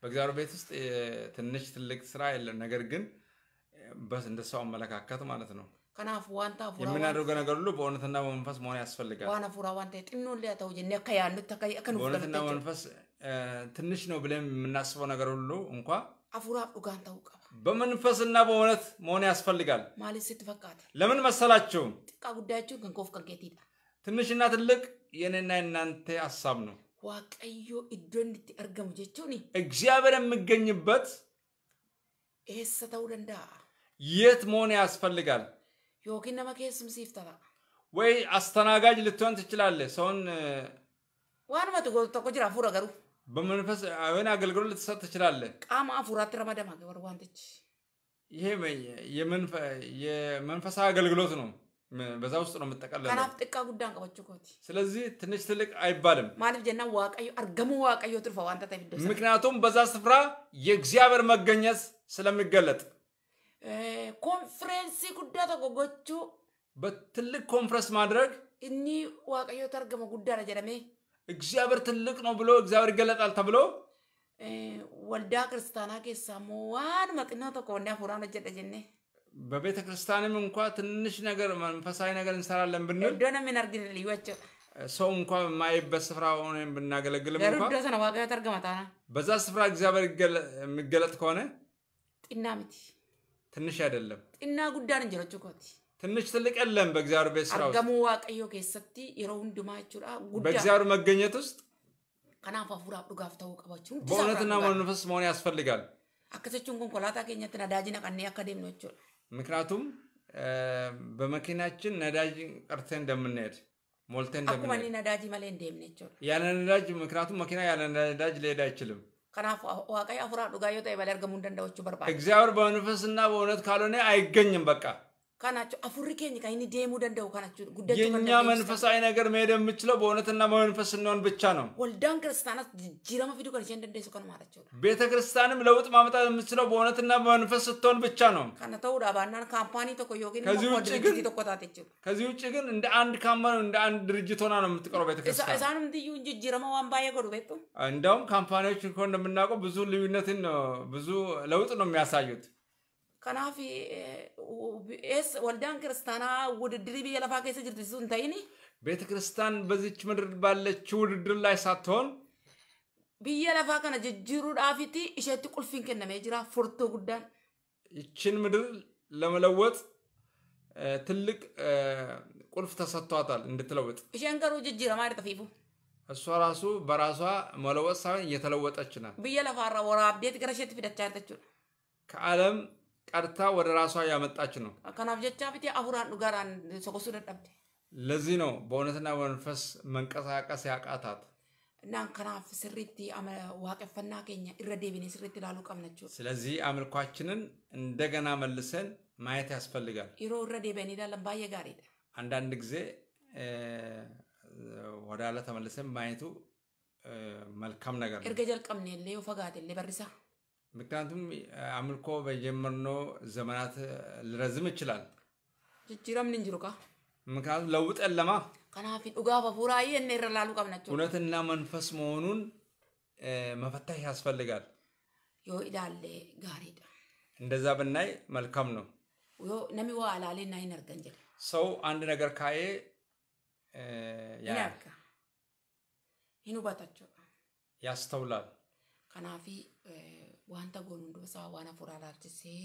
በእግዚአብሔር ቤት ውስጥ ትንሽ ትልቅ ስራ የለም። ነገር ግን እንደ ሰው አመለካከት ማለት ነው። ከናፍ ዋንታ የምናደርገው ነገር ሁሉ በእውነትና በመንፈስ መሆን ያስፈልጋል። ዋና ፉራ ዋንታ ጥኑ ለያተው ጀነ ከያኑ በእውነትና በመንፈስ ትንሽ ነው ብለን የምናስበው ነገር ሁሉ እንኳ አፉራ ዱጋን ታውቃ በመንፈስና በእውነት መሆን ያስፈልጋል። ማለት ስትፈቃት ለምን መሰላችሁ ጥቃ ጉዳያችሁ ከንኮፍ ከጌት ይዳ ትንሽና ትልቅ የኔና የናንተ ሀሳብ ነው። ዋቀዮ እዶ እንድት አርገሙ argamu እግዚአብሔር የሚገኝበት eessa ta'uu የት መሆን ያስፈልጋል? yookiin nama keessumsiiftata. ወይ አስተናጋጅ ልትሆን ትችላለህ። ሰውን waanuma tokko jira hafuura garuu በመንፈስ የሆነ አገልግሎት ልትሰጥ ትችላለህ። ቃማ አፉራት ረመደማ ገበር ዋንትች ይሄ የመንፈሳዊ አገልግሎት ነው። በዛ ውስጥ ነው የምጠቃለለው። ከናፍ ጥቃ ጉዳን ቀበችው ኮቲ ስለዚህ ትንሽ ትልቅ አይባልም ማለት ጀና ዋቀዮ አርገሙ ዋቀዮ ትርፈ ዋንተ ተፊደሰ ምክንያቱም በዛ ስፍራ የእግዚአብሔር መገኘት ስለሚገለጥ ኮንፈረንስ ጉዳ ተጎጎቹ በትልቅ ኮንፍረንስ ማድረግ እኒ ዋቀዮ ተርገመ ጉዳ ረጀለሜ እግዚአብሔር ትልቅ ነው ብሎ እግዚአብሔር ይገለጣል ተብሎ ወልዳ ክርስቲያና ኬሳሞ ዋን መቅኖ ተኮ ወንዳ ፉራ ነጀደጀኔ በቤተ ክርስቲያንም እንኳ ትንሽ ነገር መንፈሳዊ ነገር እንሰራለን ብንል ሰው እንኳ የማይበት ስፍራ ሆነ ብናገለግልም በዛ ስፍራ እግዚአብሔር የሚገለጥ ከሆነ ትንሽ አይደለም ጉዳን እንጀሮች ትንሽ ትልቅ የለም በእግዚአብሔር ቤት ስራ ዋቀዮ በእግዚአብሔር መገኘት ውስጥ ተወቀባችሁ በእውነትና መንፈስ መሆን ያስፈልጋል ኮንኮላታ አካዴም ምክንያቱም በመኪናችን ነዳጅ ቀርተ እንደምንሄድ ሞልተ ነዳጅ መሌ እንደምንሄድ ያለ ነዳጅ ምክንያቱም መኪና ያለ ነዳጅ ሊሄድ አይችልም። ከናፍ ዋቀይ አፍራ ዱጋዮ ተበደርገሙ እንደንደዎቹ በርባ እግዚአብሔር በመንፈስና በእውነት ካልሆነ አይገኝም በቃ ካናቸው አፉሪ ኬኝ ከይኒ ደሙ ደንደው ካናቸው ጉዳቸው የኛ መንፈሳዊ ነገር መሄድ የምችለው በእውነትና መንፈስ ስንሆን ብቻ ነው። ወልዳን ክርስቲያናት ጅረመ ፊዱ ከን ጀን ደንደሱ ከን ማለቸው ቤተ ክርስቲያንም ለውጥ ማምጣት የምችለው በእውነትና መንፈስ ስትሆን ብቻ ነው። ከነተው ዳባናን ካምፓኒ ተኮ ዮጊን ከዚህ ውጭ ግን ከዚህ ውጭ ግን እንደ አንድ ካምፓኒ እንደ አንድ ድርጅት ሆና ነው የምትቀረው ቤተ ክርስቲያን። እሳንም ትዩ እንጂ ጅረመ ዋንባ የጎዱ ቤቱ እንደውም ካምፓኒዎች እንኳን እንደምናውቀው ብዙ ልዩነትን ብዙ ለውጥ ነው የሚያሳዩት። Kanaaf waldaan kiristaanaa wudiddiri biyya lafaa keessa jirtu sun ta'in. Beeti kiristaan bazichi mudurri baallachuu wudiddiri laa isaattoon. Biyya lafaa kana jijjiiruudhaafiti isheetti qulfiin kennamee jira furtoo guddaan. Ichin ምድር ለመለወጥ ትልቅ ቁልፍ ተሰጥቷታል እንድትለውጥ። isheen garuu jijjiiramaa jirta fiifu. እሷ ራሱ በራሷ መለወጥ ሳይሆን እየተለወጠች ናት። ብየ ለፋራ ወራብዴት ገረሸት ፊደቻ ያለችው ከዓለም ቀርታ ወደ ራሷ ያመጣች ነው። ከናፍ ጀቻ ፊቴ አሁራን ዱጋራን ሶቆሱ ደደብቴ ለዚህ ነው በእውነትና በመንፈስ መንቀሳቀስ ያቃታት። እና ከናፍ ስሪቲ ዋቀፈና ገኛ እረ ዴቢኔ ስሪቲ ላሉ ቀምነች። ስለዚህ አምልኳችንን እንደገና መልሰን ማየት ያስፈልጋል። ይሮ ረዴበን ዴቤን ባየ ጋር ሄደ አንዳንድ ጊዜ ወዳለ ተመልሰን ማየቱ መልካም ነገር ነው። እርገጀል ቀምኔ ሌዮ ፈጋቴ ሌ በሪሳ ምክንያቱም አምልኮ በጀመርነው ዘመናት ልረዝም ይችላል። ጅጅረም ንንጅሩቃ ምክንያቱም ለውጠን ለማ ከናፊ ዱጋፍ አፉራይ እነ ይረላሉ ቀብናቸው እውነትና መንፈስ መሆኑን መፈተሽ ያስፈልጋል። ዮ ኢላሌ ጋሪዳ እንደዛ ብናይ መልካም ነው። ዮ ነሚ ዋላሌ አላሌ እና ይነርገን ሰው አንድ ነገር ካየ ይኑ ባታቸው ያስተውላል ከናፊ wanta goonu hundumasaa waan hafuura alaalchisee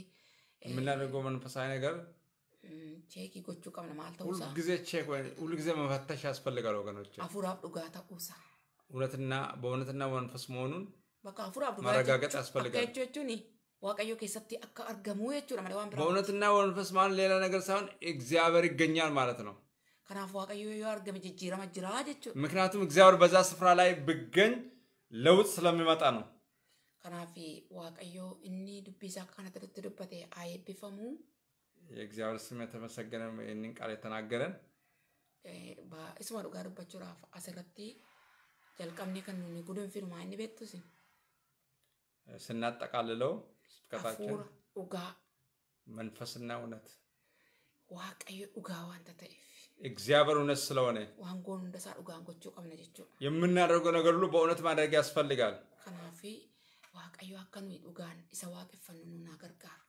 የምናደርገው መንፈሳዊ ነገር ቼክ ጎቹ ቀብነ ማለት ቼክ ሁልጊዜ መፈተሽ ያስፈልጋል ወገኖች። አፉራፍ ዱጋ ተቁሳ እውነትና በእውነትና መንፈስ መሆኑን በቃ አፉራፍ ዱጋ መረጋገጥ ያስፈልጋል ዋቀዮ ከሰቲ አካ አርገሙ የቹ በእውነትና መንፈስ ማለት ሌላ ነገር ሳይሆን እግዚአብሔር ይገኛል ማለት ነው። ከናፍ ዋቀዮ ዮ አርገም ጅጅራ መጅራ ጀቹ ምክንያቱም እግዚአብሔር በዛ ስፍራ ላይ ብገኝ ለውጥ ስለሚመጣ ነው። Kanaaf Waaqayyoo inni dubbii isaa kana irratti dubbate haa eebbifamu. የእግዚአብሔር ስም የተመሰገነ ይህንን ቃል የተናገረን በእስማ dhugaa dubbachuudhaaf asirratti jalqabni kan nuni gudun maa inni beektus ስናጠቃልለው ስብከታችን dhugaa መንፈስና እውነት waaqayyo dhugaa wanta ta'eef እግዚአብሔር እውነት ስለሆነ ዋንጎን እንደሳ dhuጋን gochuu qabna jechuudha የምናደርገው ነገር ሁሉ በእውነት ማድረግ ያስፈልጋል። kanaaf ዋቀዩ አከኑ nuyi dhugaan isa waaqeffannu nu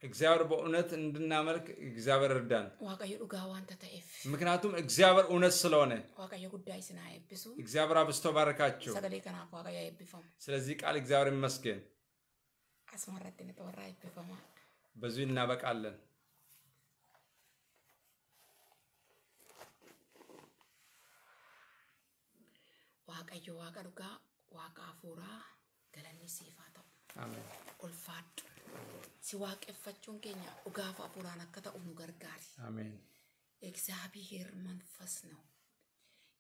እግዚአብሔር በእውነት እንድናመልክ እግዚአብሔር እርዳን ዋቀዩ ዱጋ ዋንተ ተኤፍ ምክንያቱም እግዚአብሔር እውነት ስለሆነ ዋቀዩ ጉዳይ ስና ኤብሱ እግዚአብሔር አብስቶ ባረካችሁ ሰገሌ ከናፍ ዋቀዩ ኤብፈሙ ስለዚህ ቃል እግዚአብሔር ይመስገን አስመረጥ ንጠወራ ኤብፈማ በዙ እናበቃለን ዋቀዩ ዋቀዱጋ dhugaa waaqa hafuuraa ሲፋ ulfaadhu si waaqeffachuun keenya dhugaaf afuuraan akka ta'u nu gargaari. እግዚአብሔር መንፈስ ነው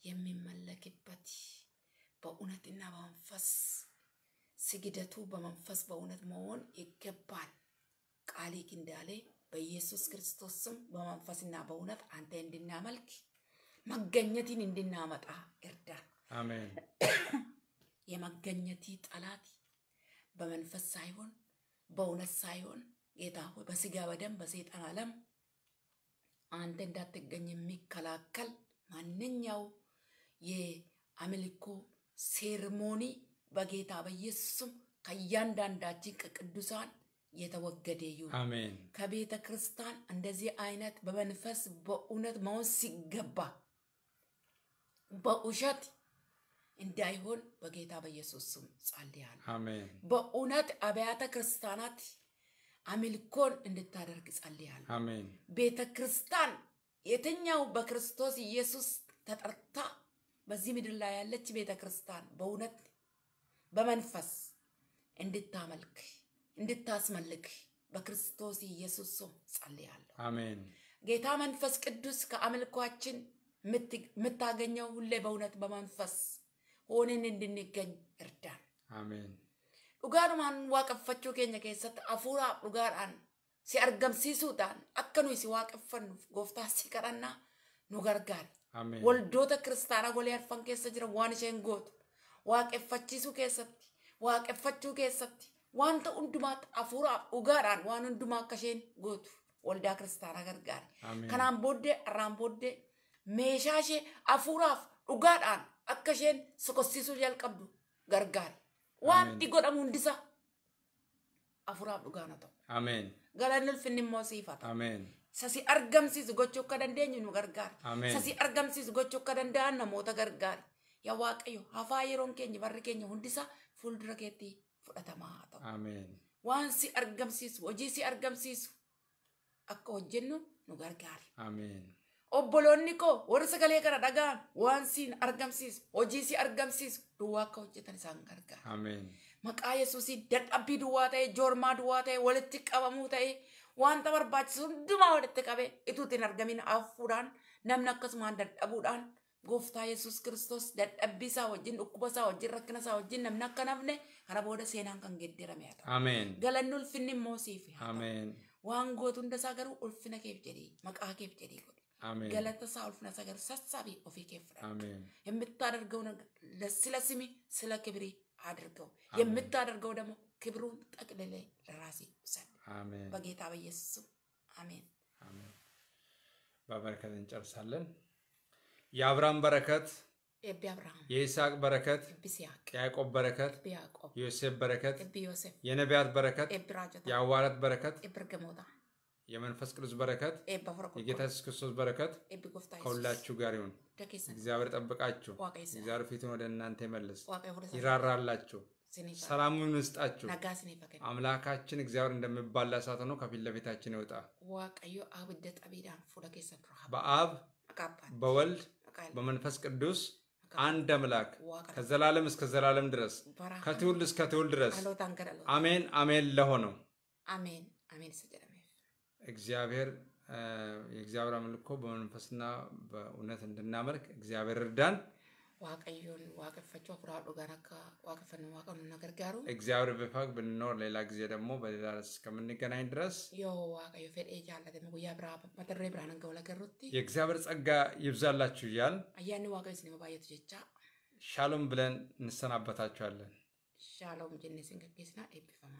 የሚመለክበት በእውነትና በመንፈስ ስግደቱ በመንፈስ በእውነት መሆን ይገባል። ቃል እንዳለ በኢየሱስ ክርስቶስ ስም በመንፈስና በእውነት አንተ እንድናመልክ መገኘትን እንድናመጣ እርዳን። የመገኘት ጠላት በመንፈስ ሳይሆን በእውነት ሳይሆን ጌታ ሆይ በስጋ በደም በሰይጣን ዓለም አንተ እንዳትገኝ የሚከላከል ማንኛው የአምልኮ ሴርሞኒ በጌታ በኢየሱስም ከእያንዳንዳችን ከቅዱሳን የተወገደ ይሁን። ከቤተ ክርስቲያን እንደዚህ አይነት በመንፈስ በእውነት መሆን ሲገባ በውሸት እንዳይሆን በጌታ በኢየሱስ ስም ጸልያለሁ። አሜን። በእውነት አብያተ ክርስቲያናት አምልኮን እንድታደርግ ጸልያለሁ። አሜን። ቤተ ክርስቲያን የትኛው በክርስቶስ ኢየሱስ ተጠርታ በዚህ ምድር ላይ ያለች ቤተ ክርስቲያን በእውነት በመንፈስ እንድታመልክ እንድታስመልክ በክርስቶስ ኢየሱስ ስም ጸልያለሁ። አሜን። ጌታ መንፈስ ቅዱስ ከአምልኳችን የምታገኘው ሁሌ በእውነት በመንፈስ hooniin hin irdaa. Dhugaanumaan waaqeffachuu keenya keessatti hafuuraa dhugaadhaan si argamsiisuudhaan akka nuyi si waaqeffannuuf gooftaa si kadhannaa nu gargaara. Waldoota kiristaanaa walii arfan keessa jira waan isheen gootu waaqeffachuu keessatti wanta hundumaatti hafuuraaf dhugaadhaan waan hundumaa akka isheen gootu waldaa kiristaanaa gargaara. Kanaan booddee arraan booddee meeshaa ishee hafuuraaf dhugaadhaan akka isheen sokossiisuu jalqabdu gargaari. Waan itti godhamu hundisa dhugaa na ta'u. Ameen. Galanni ulfinni immoo siif haa ta'u. Ameen. Sasi argamsiisu gochuu akka dandeenyu nu gargaara. Ameen. Sasi argamsiisu gochuu akka danda'an namoota gargaara. Yaa Waaqayyo hafaa yeroon keenya barri keenya hundisa fuuldura keetti fudhatamaa haa ta'u. Ameen. Waan si argamsiisu hojii si argamsiisu akka hojjennu nu gargaara. Ameen. obboloonni koo warra sagalee kana dhagaan waan siin argamsiisu hojii si argamsiisu duwwaa akka hojjetan isaan gargaara. Maqaa Yesuusii dadhabbii duwwaa ta'ee joormaa duwwaa ta'ee walitti qabamuu ta'ee wanta barbaachisu hundumaa walitti qabee ituutiin argamin afuudhaan namni akkasumaan dadhabuudhaan gooftaa Yesuus Kiristoos dadhabbii isaa wajjin dhukkuba isaa wajjin rakkina isaa wajjin namni akka nafne kana booda seenaan kan geeddarame haa ta'u. Galanni ulfinni immoo siif. Waan gootu hundasaa garuu ulfina keef jedhee maqaa keef jedhee godhe. ገለተ ሳውልፍ ነገር ሰሳቢ ኦፌ ኬፍረ የምታደርገው ነገር ስለ ስሜ ስለ ክብሬ አድርገው፣ የምታደርገው ደግሞ ክብሩን ጠቅልለ ለራሴ ውሰድ። በጌታ በኢየሱስም አሜን። በበረከት እንጨርሳለን። የአብርሃም በረከት የይስሐቅ በረከት የያዕቆብ በረከት የዮሴፍ በረከት የነቢያት በረከት የሐዋርያት በረከት የመንፈስ ቅዱስ በረከት የጌታ ኢየሱስ ክርስቶስ በረከት ከሁላችሁ ጋር ይሁን። እግዚአብሔር ጠብቃችሁ፣ እግዚአብሔር ፊቱን ወደ እናንተ ይመልስ፣ ይራራላችሁ፣ ሰላሙን ይስጣችሁ። አምላካችን እግዚአብሔር እንደሚባላ እሳት ሆኖ ከፊት ለፊታችን ይወጣ። በአብ በወልድ በመንፈስ ቅዱስ አንድ አምላክ ከዘላለም እስከ ዘላለም ድረስ ከትውልድ እስከ ትውልድ ድረስ አሜን አሜን ለሆነው አሜን አሜን እግዚአብሔር የእግዚአብሔር አምልኮ በመንፈስና በእውነት እንድናመልክ እግዚአብሔር እርዳን። waaqayዮን waaqeffachuu እግዚአብሔር ብንኖር ሌላ ጊዜ ደግሞ በሌላ እስከምንገናኝ ድረስ የእግዚአብሔር ጸጋ ይብዛላችሁ እያል አያኔ waaqayዮ ሲኒማ ባየቱ ጀቻ ሻሎም ብለን እንሰናበታችኋለን። ሻሎም ጀኔ ስንገጌስና ኤቢፈማ